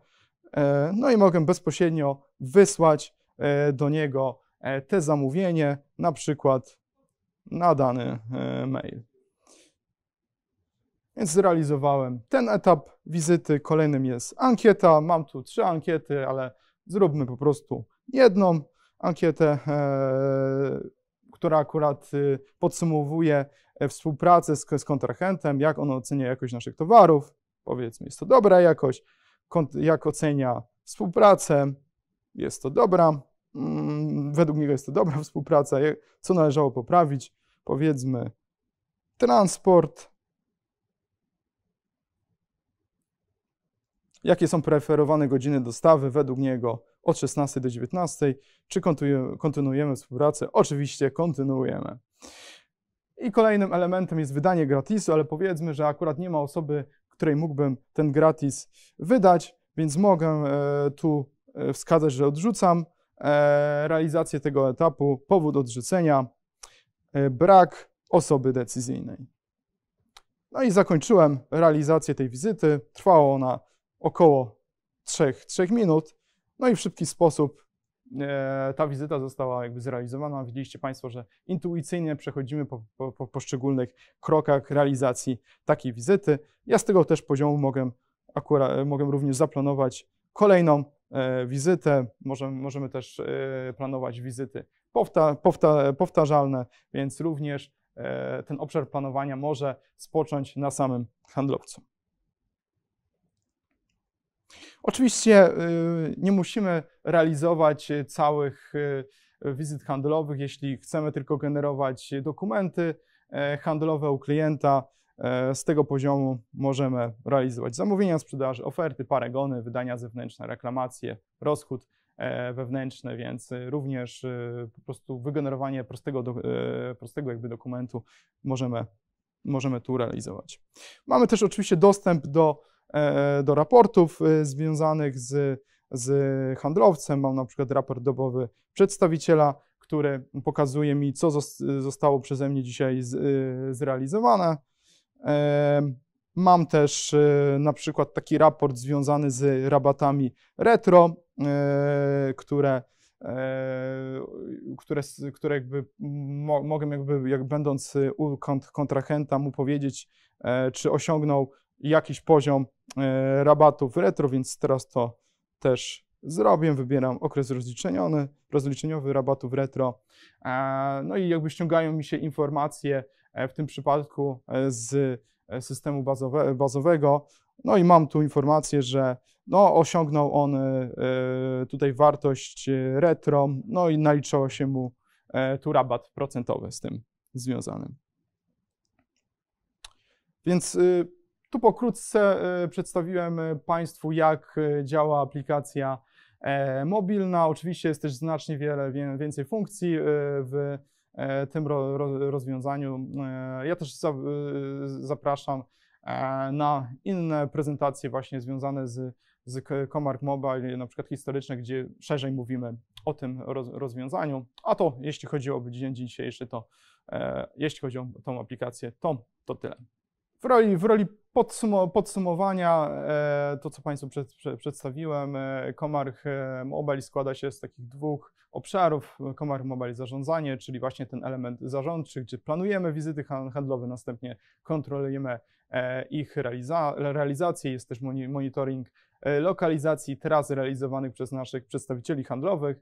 e, no i mogę bezpośrednio wysłać do niego te zamówienie, na przykład na dany mail. Więc zrealizowałem ten etap wizyty. Kolejnym jest ankieta. Mam tu trzy ankiety, ale zróbmy po prostu jedną ankietę, e, która akurat y, e, podsumowuje współpracę z, z kontrahentem, jak on ocenia jakość naszych towarów. Powiedzmy, jest to dobra jakość. Kont jak ocenia współpracę? Jest to dobra. Mm, według niego jest to dobra współpraca. Co należało poprawić? Powiedzmy, transport, jakie są preferowane godziny dostawy według niego od 16 do 19, czy kontynuujemy współpracę? Oczywiście kontynuujemy. I kolejnym elementem jest wydanie gratisu, ale powiedzmy, że akurat nie ma osoby, której mógłbym ten gratis wydać, więc mogę e, tu e, wskazać, że odrzucam e, realizację tego etapu, powód odrzucenia, brak osoby decyzyjnej. No i zakończyłem realizację tej wizyty. Trwała ona około 3, 3 minut. No i w szybki sposób e, ta wizyta została jakby zrealizowana. Widzieliście Państwo, że intuicyjnie przechodzimy po, po, po, poszczególnych krokach realizacji takiej wizyty. Ja z tego też poziomu mogę, akurat, mogę również zaplanować kolejną e, wizytę. Możemy, możemy też e, planować wizyty powta, powta, powtarzalne, więc również ten obszar planowania może spocząć na samym handlowcu. Oczywiście y, nie musimy realizować y, całych y, wizyt handlowych, jeśli chcemy tylko generować dokumenty e, handlowe u klienta. E, z tego poziomu możemy realizować zamówienia sprzedaży, oferty, paragony, wydania zewnętrzne, reklamacje, rozchód e, wewnętrzny, więc również po prostu wygenerowanie prostego, prostego jakby dokumentu możemy, możemy tu realizować. Mamy też oczywiście dostęp do E, do raportów e, związanych z, z handlowcem. Mam na przykład raport dobowy przedstawiciela, który pokazuje mi, co zostało przeze mnie dzisiaj z, e, zrealizowane. Mam też na przykład taki raport związany z rabatami retro, które które, które jakby mogę jakby, jak będąc u kontrahentem mu powiedzieć, czy osiągnął jakiś poziom e, rabatów retro, więc teraz to też zrobię. Wybieram okres rozliczeniowy, rozliczeniowy rabatów retro. E, no i jakby ściągają mi się informacje e, w tym przypadku z systemu bazowe, bazowego. No i mam tu informację, że no, osiągnął on tutaj wartość retro, no i naliczało się mu tu rabat procentowy z tym związanym. Więc y, tu pokrótce e, przedstawiłem e, Państwu, jak e, działa aplikacja mobilna. Oczywiście jest też znacznie wiele, więcej funkcji w tym rozwiązaniu. Ja też zapraszam na inne prezentacje właśnie związane z, z Comark Mobile, na przykład historyczne, gdzie szerzej mówimy o tym rozwiązaniu. A to jeśli chodzi o dzień dzisiejszy, to jeśli chodzi o tą aplikację, to, to tyle. W roli, w roli podsumowania e, to, co Państwu przed, przed, przedstawiłem, e, Komarch Mobile składa się z takich dwóch obszarów. Komarch Mobile zarządzanie, czyli właśnie ten element zarządczy, gdzie planujemy wizyty handlowe, następnie kontrolujemy e, ich realiza realizację. Jest też monitoring lokalizacji tras realizowanych przez naszych przedstawicieli handlowych.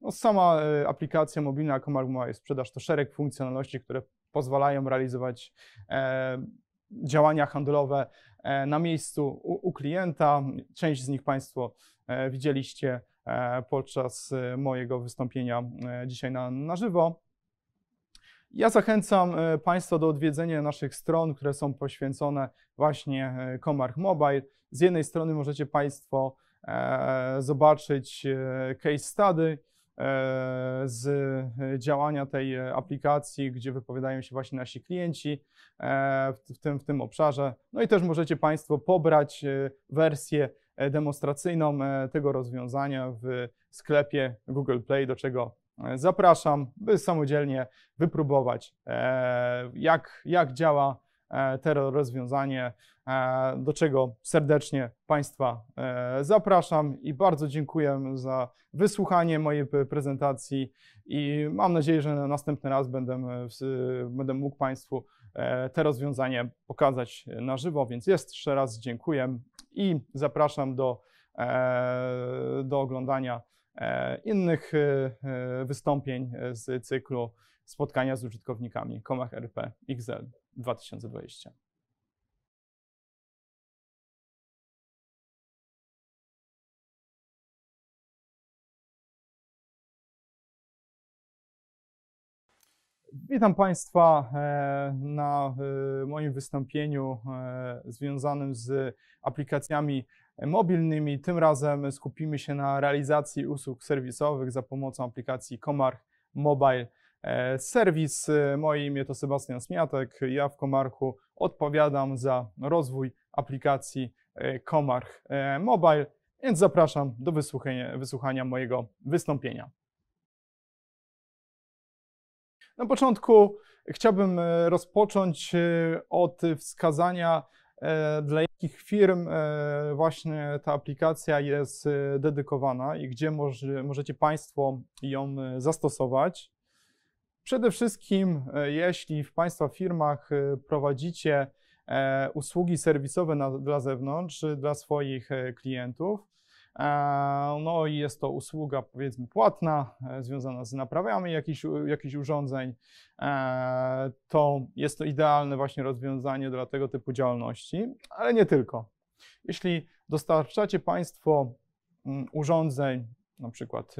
No, sama aplikacja mobilna Komarch Mobile Sprzedaż to szereg funkcjonalności, które pozwalają realizować e, działania handlowe e, na miejscu u, u klienta. Część z nich Państwo e, widzieliście podczas mojego wystąpienia dzisiaj na, na żywo. Ja zachęcam Państwa do odwiedzenia naszych stron, które są poświęcone właśnie Comarch Mobile. Z jednej strony możecie Państwo zobaczyć case study, E, z e, działania tej e, aplikacji, gdzie wypowiadają się właśnie nasi klienci w tym, w tym obszarze. No i też możecie Państwo pobrać wersję demonstracyjną tego rozwiązania w sklepie Google Play, do czego zapraszam, by samodzielnie wypróbować, jak, jak działa E, te rozwiązanie, e, do czego serdecznie Państwa e, zapraszam i bardzo dziękuję za wysłuchanie mojej prezentacji i mam nadzieję, że następny raz będę, będę mógł Państwu te rozwiązanie pokazać na żywo, więc jeszcze raz dziękuję i zapraszam do, do oglądania innych wystąpień z cyklu spotkania z użytkownikami Komach RP XL. 2020. Witam Państwa e, na e, moim wystąpieniu e, związanym z aplikacjami mobilnymi. Tym razem skupimy się na realizacji usług serwisowych za pomocą aplikacji Komar Mobile E, serwis. E, moje imię to Sebastian Smiatek. Ja w Komarchu odpowiadam za rozwój aplikacji e, Komarch Mobile, więc zapraszam do wysłuchania, wysłuchania mojego wystąpienia. Na początku chciałbym rozpocząć od wskazania, dla jakich firm właśnie ta aplikacja jest dedykowana i gdzie możecie Państwo ją zastosować. Przede wszystkim, e, jeśli w Państwa firmach e, prowadzicie e, usługi serwisowe na, dla zewnątrz, dla swoich klientów, no i jest to usługa powiedzmy płatna, związana z naprawami jakichś, jakichś urządzeń, to jest to idealne właśnie rozwiązanie dla tego typu działalności, ale nie tylko. Jeśli dostarczacie Państwo mm, urządzeń, na przykład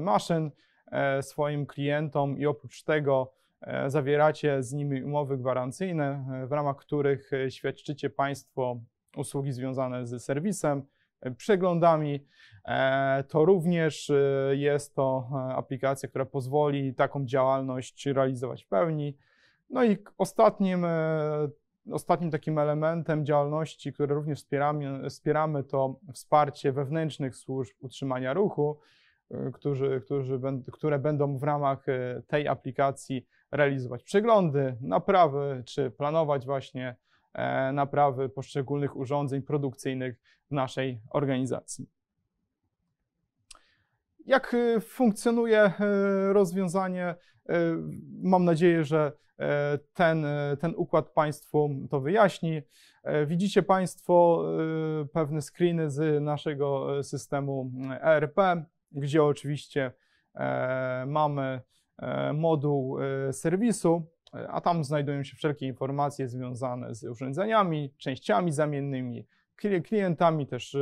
maszyn E, swoim klientom i oprócz tego e, zawieracie z nimi umowy gwarancyjne, e, w ramach których świadczycie Państwo usługi związane z serwisem, przeglądami. To również jest to aplikacja, która pozwoli taką działalność realizować w pełni. No i ostatnim, ostatnim takim elementem działalności, które również wspieramy, wspieramy to wsparcie wewnętrznych służb utrzymania ruchu. Y, którzy, którzy będ, które będą w ramach y, tej aplikacji realizować przeglądy, naprawy, czy planować właśnie e, naprawy poszczególnych urządzeń produkcyjnych w naszej organizacji. Jak y, funkcjonuje rozwiązanie? Mam nadzieję, że e, ten, ten układ Państwu to wyjaśni. E, widzicie Państwo pewne screeny z naszego systemu ERP gdzie oczywiście e, mamy e, moduł e, serwisu, a tam znajdują się wszelkie informacje związane z urządzeniami, częściami zamiennymi, klientami, też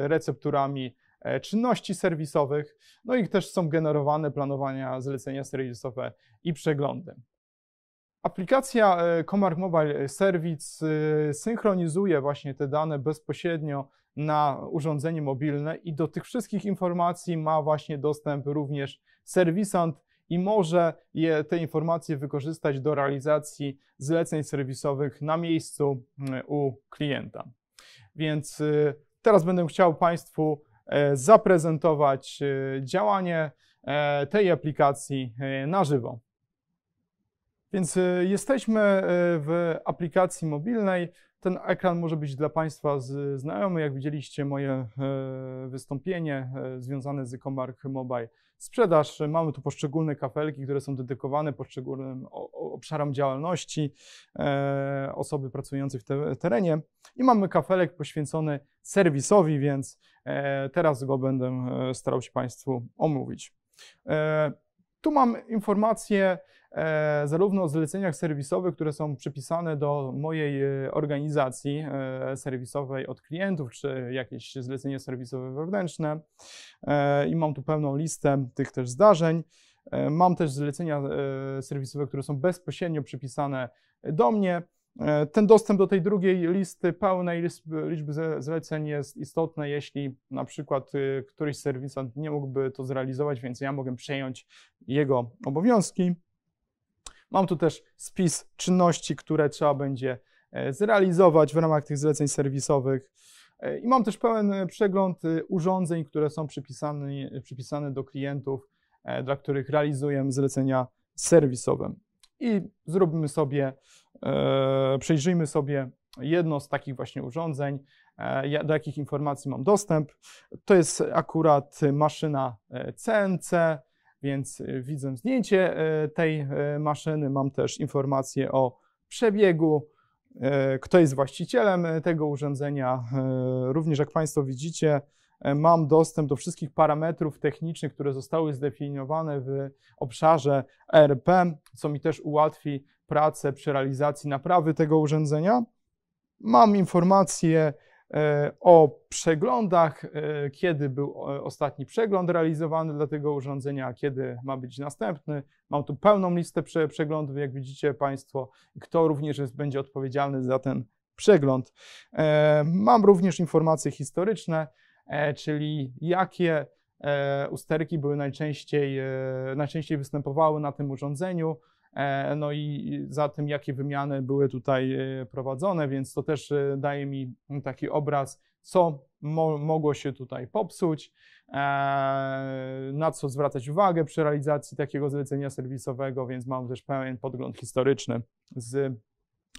recepturami czynności serwisowych, no i też są generowane planowania, zlecenia serwisowe i przeglądy. Aplikacja Comark Mobile Service synchronizuje właśnie te dane bezpośrednio na urządzenie mobilne i do tych wszystkich informacji ma właśnie dostęp również serwisant i może je, te informacje wykorzystać do realizacji zleceń serwisowych na miejscu mm, u klienta. Więc y, teraz będę chciał Państwu e, zaprezentować y, działanie e, tej aplikacji e, na żywo. Więc y, jesteśmy w aplikacji mobilnej. Ten ekran może być dla Państwa znajomy. Jak widzieliście moje e, wystąpienie e, związane z Ecomark mobile sprzedaż. Mamy tu poszczególne kafelki, które są dedykowane poszczególnym obszarom działalności e, osoby pracującej w terenie. I mamy kafelek poświęcony serwisowi, więc teraz go będę starał się Państwu omówić. Tu mam informacje E, zarówno o zleceniach serwisowych, które są przypisane do mojej e, organizacji e, serwisowej od klientów, czy jakieś zlecenie serwisowe wewnętrzne. I mam tu pełną listę tych też zdarzeń. Mam też zlecenia serwisowe, które są bezpośrednio przypisane do mnie. Ten dostęp do tej drugiej listy pełnej liczby, liczby zleceń jest istotny, jeśli na przykład któryś serwisant nie mógłby to zrealizować, więc ja mogę przejąć jego obowiązki. Mam tu też spis czynności, które trzeba będzie e, zrealizować w ramach tych zleceń serwisowych. E, I mam też pełen e, przegląd urządzeń, które są przypisane, przypisane do klientów, dla których realizuję zlecenia serwisowe. I zrobimy sobie, przejrzyjmy sobie jedno z takich właśnie urządzeń, do jakich informacji mam dostęp. To jest akurat maszyna CNC, więc e, widzę zdjęcie e, tej e, maszyny, mam też informacje o przebiegu, kto jest właścicielem tego urządzenia. Również jak Państwo widzicie, mam dostęp do wszystkich parametrów technicznych, które zostały zdefiniowane w obszarze RP, co mi też ułatwi pracę przy realizacji naprawy tego urządzenia. Mam informacje E, o przeglądach, e, kiedy był e, ostatni przegląd realizowany dla tego urządzenia, kiedy ma być następny. Mam tu pełną listę przeglądów, jak widzicie Państwo, kto również jest, będzie odpowiedzialny za ten przegląd. Mam również informacje historyczne, czyli jakie usterki były najczęściej, najczęściej występowały na tym urządzeniu, E, no i za tym, jakie wymiany były tutaj e, prowadzone, więc to też e, daje mi taki obraz, co mo mogło się tutaj popsuć, na co zwracać uwagę przy realizacji takiego zlecenia serwisowego, więc mam też pełen podgląd historyczny z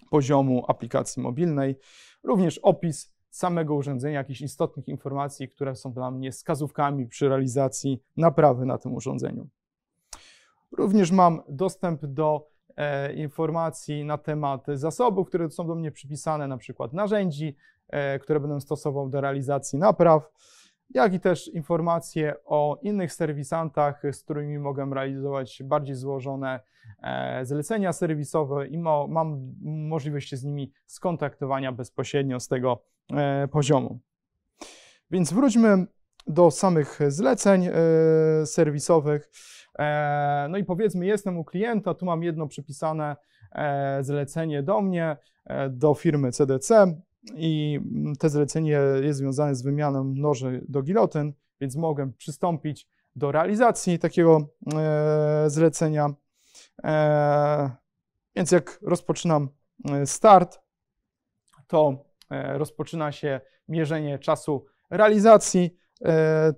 poziomu aplikacji mobilnej, również opis samego urządzenia, jakichś istotnych informacji, które są dla mnie wskazówkami przy realizacji naprawy na tym urządzeniu. Również mam dostęp do e, informacji na temat zasobów, które są do mnie przypisane, na przykład narzędzi, e, które będę stosował do realizacji napraw, jak i też informacje o innych serwisantach, z którymi mogę realizować bardziej złożone e, zlecenia serwisowe i mo, mam możliwość z nimi skontaktowania bezpośrednio z tego e, poziomu. Więc wróćmy do samych zleceń e, serwisowych. E, no i powiedzmy, jestem u klienta, tu mam jedno przypisane e, zlecenie do mnie, e, do firmy CDC i to zlecenie jest związane z wymianą noży do gilotyn, więc mogę przystąpić do realizacji takiego zlecenia. Więc jak rozpoczynam start, to rozpoczyna się mierzenie czasu realizacji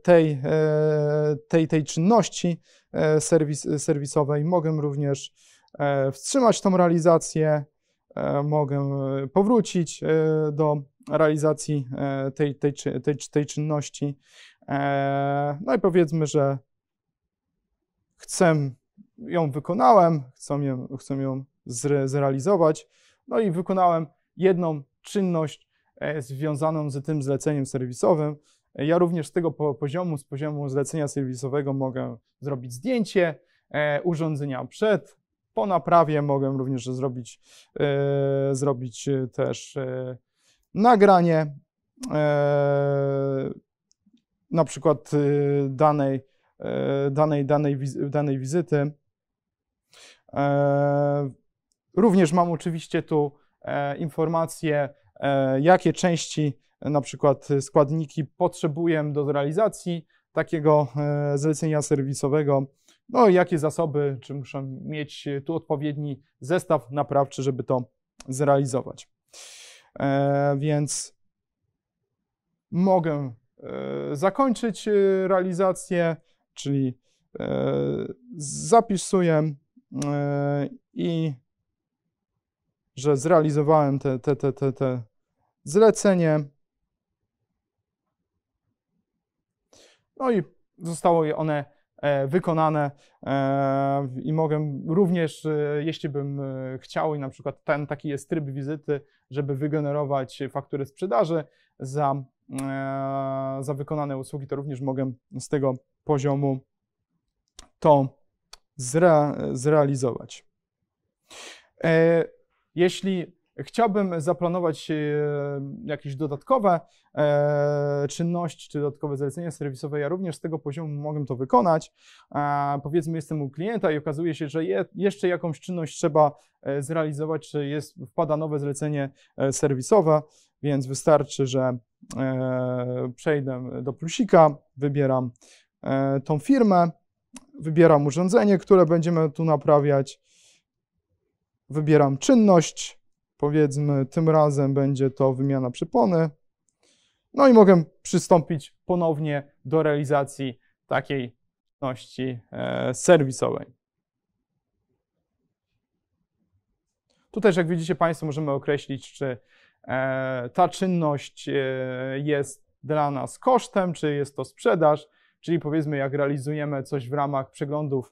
tej, tej, tej czynności. E, serwis, e, serwisowej. Mogę również e, wstrzymać tą realizację, mogę powrócić do realizacji tej, tej, tej, tej czynności. No i powiedzmy, że chcę ją wykonałem, chcę ją, chcę ją zrealizować, no i wykonałem jedną czynność związaną z tym zleceniem serwisowym, ja również z tego poziomu, z poziomu zlecenia serwisowego mogę zrobić zdjęcie e, urządzenia przed, po naprawie mogę również zrobić, e, zrobić e, też nagranie na przykład danej, danej, danej, danej wizyty. Również mam oczywiście tu informacje, jakie części na przykład y, składniki potrzebuję do realizacji takiego e, zlecenia serwisowego, no jakie zasoby, czy muszę mieć y, tu odpowiedni zestaw naprawczy, żeby to zrealizować. E, więc mogę e, zakończyć y, realizację, czyli zapisuję i że zrealizowałem te, te, te, te, te zlecenie. No i zostały one e, wykonane e, i mogę również, e, jeśli bym chciał i na przykład ten taki jest tryb wizyty, żeby wygenerować fakturę sprzedaży za, za wykonane usługi, to również mogę z tego poziomu to zre, zrealizować. Jeśli Chciałbym zaplanować e, jakieś dodatkowe e, czynności czy dodatkowe zlecenie serwisowe. Ja również z tego poziomu mogę to wykonać. Powiedzmy, jestem u klienta i okazuje się, że jeszcze jakąś czynność trzeba e, zrealizować, czy jest, wpada nowe zlecenie serwisowe, więc wystarczy, że przejdę do plusika, wybieram tą firmę, wybieram urządzenie, które będziemy tu naprawiać, wybieram czynność, Powiedzmy, tym razem będzie to wymiana przypony. No i mogę przystąpić ponownie do realizacji takiej czynności e, serwisowej. Tu też, jak widzicie Państwo, możemy określić, czy e, ta czynność e, jest dla nas kosztem, czy jest to sprzedaż, czyli powiedzmy, jak realizujemy coś w ramach przeglądów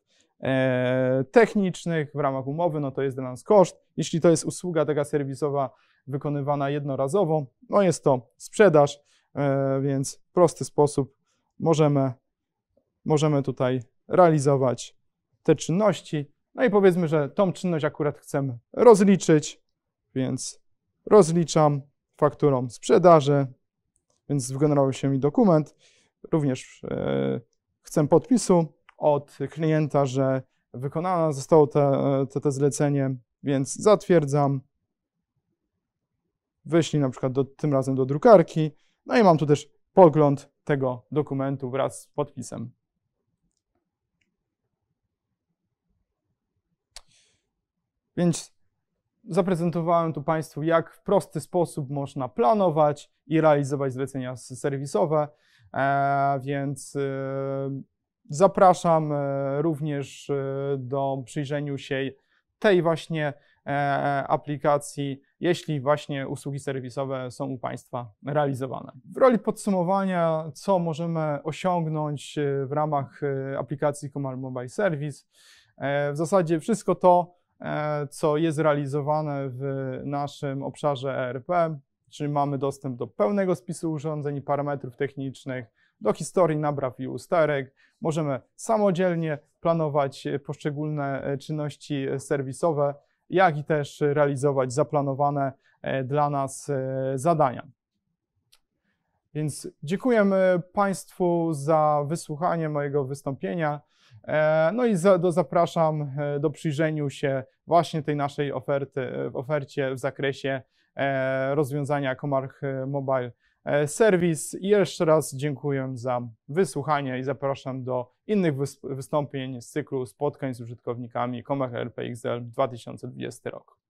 technicznych, w ramach umowy, no to jest dla nas koszt, jeśli to jest usługa taka serwisowa wykonywana jednorazowo, no jest to sprzedaż, e, więc w prosty sposób możemy, możemy tutaj realizować te czynności. No i powiedzmy, że tą czynność akurat chcemy rozliczyć, więc rozliczam fakturą sprzedaży, więc wygenerował się mi dokument. Również e, chcę podpisu od klienta, że wykonane zostało te, te, te zlecenie więc zatwierdzam. Wyślij na przykład do, tym razem do drukarki. No i mam tu też pogląd tego dokumentu wraz z podpisem. Więc zaprezentowałem tu Państwu, jak w prosty sposób można planować i realizować zlecenia serwisowe, e, więc e, zapraszam e, również e, do przyjrzenia się tej właśnie e, aplikacji, jeśli właśnie usługi serwisowe są u Państwa realizowane. W roli podsumowania, co możemy osiągnąć e, w ramach e, aplikacji Komar Mobile Service, w zasadzie wszystko to, co jest realizowane w naszym obszarze ERP, czyli mamy dostęp do pełnego spisu urządzeń i parametrów technicznych, do historii nabraw i usterek. Możemy samodzielnie planować e, poszczególne e, czynności e, serwisowe, jak i też realizować zaplanowane dla nas zadania. Więc dziękujemy Państwu za wysłuchanie mojego wystąpienia. No i za, do zapraszam do przyjrzenia się właśnie tej naszej oferty, ofercie w zakresie rozwiązania Komarch Mobile E, serwis i jeszcze raz dziękuję za wysłuchanie i zapraszam do innych wystąpień z cyklu spotkań z użytkownikami Comac LPXL 2020 rok.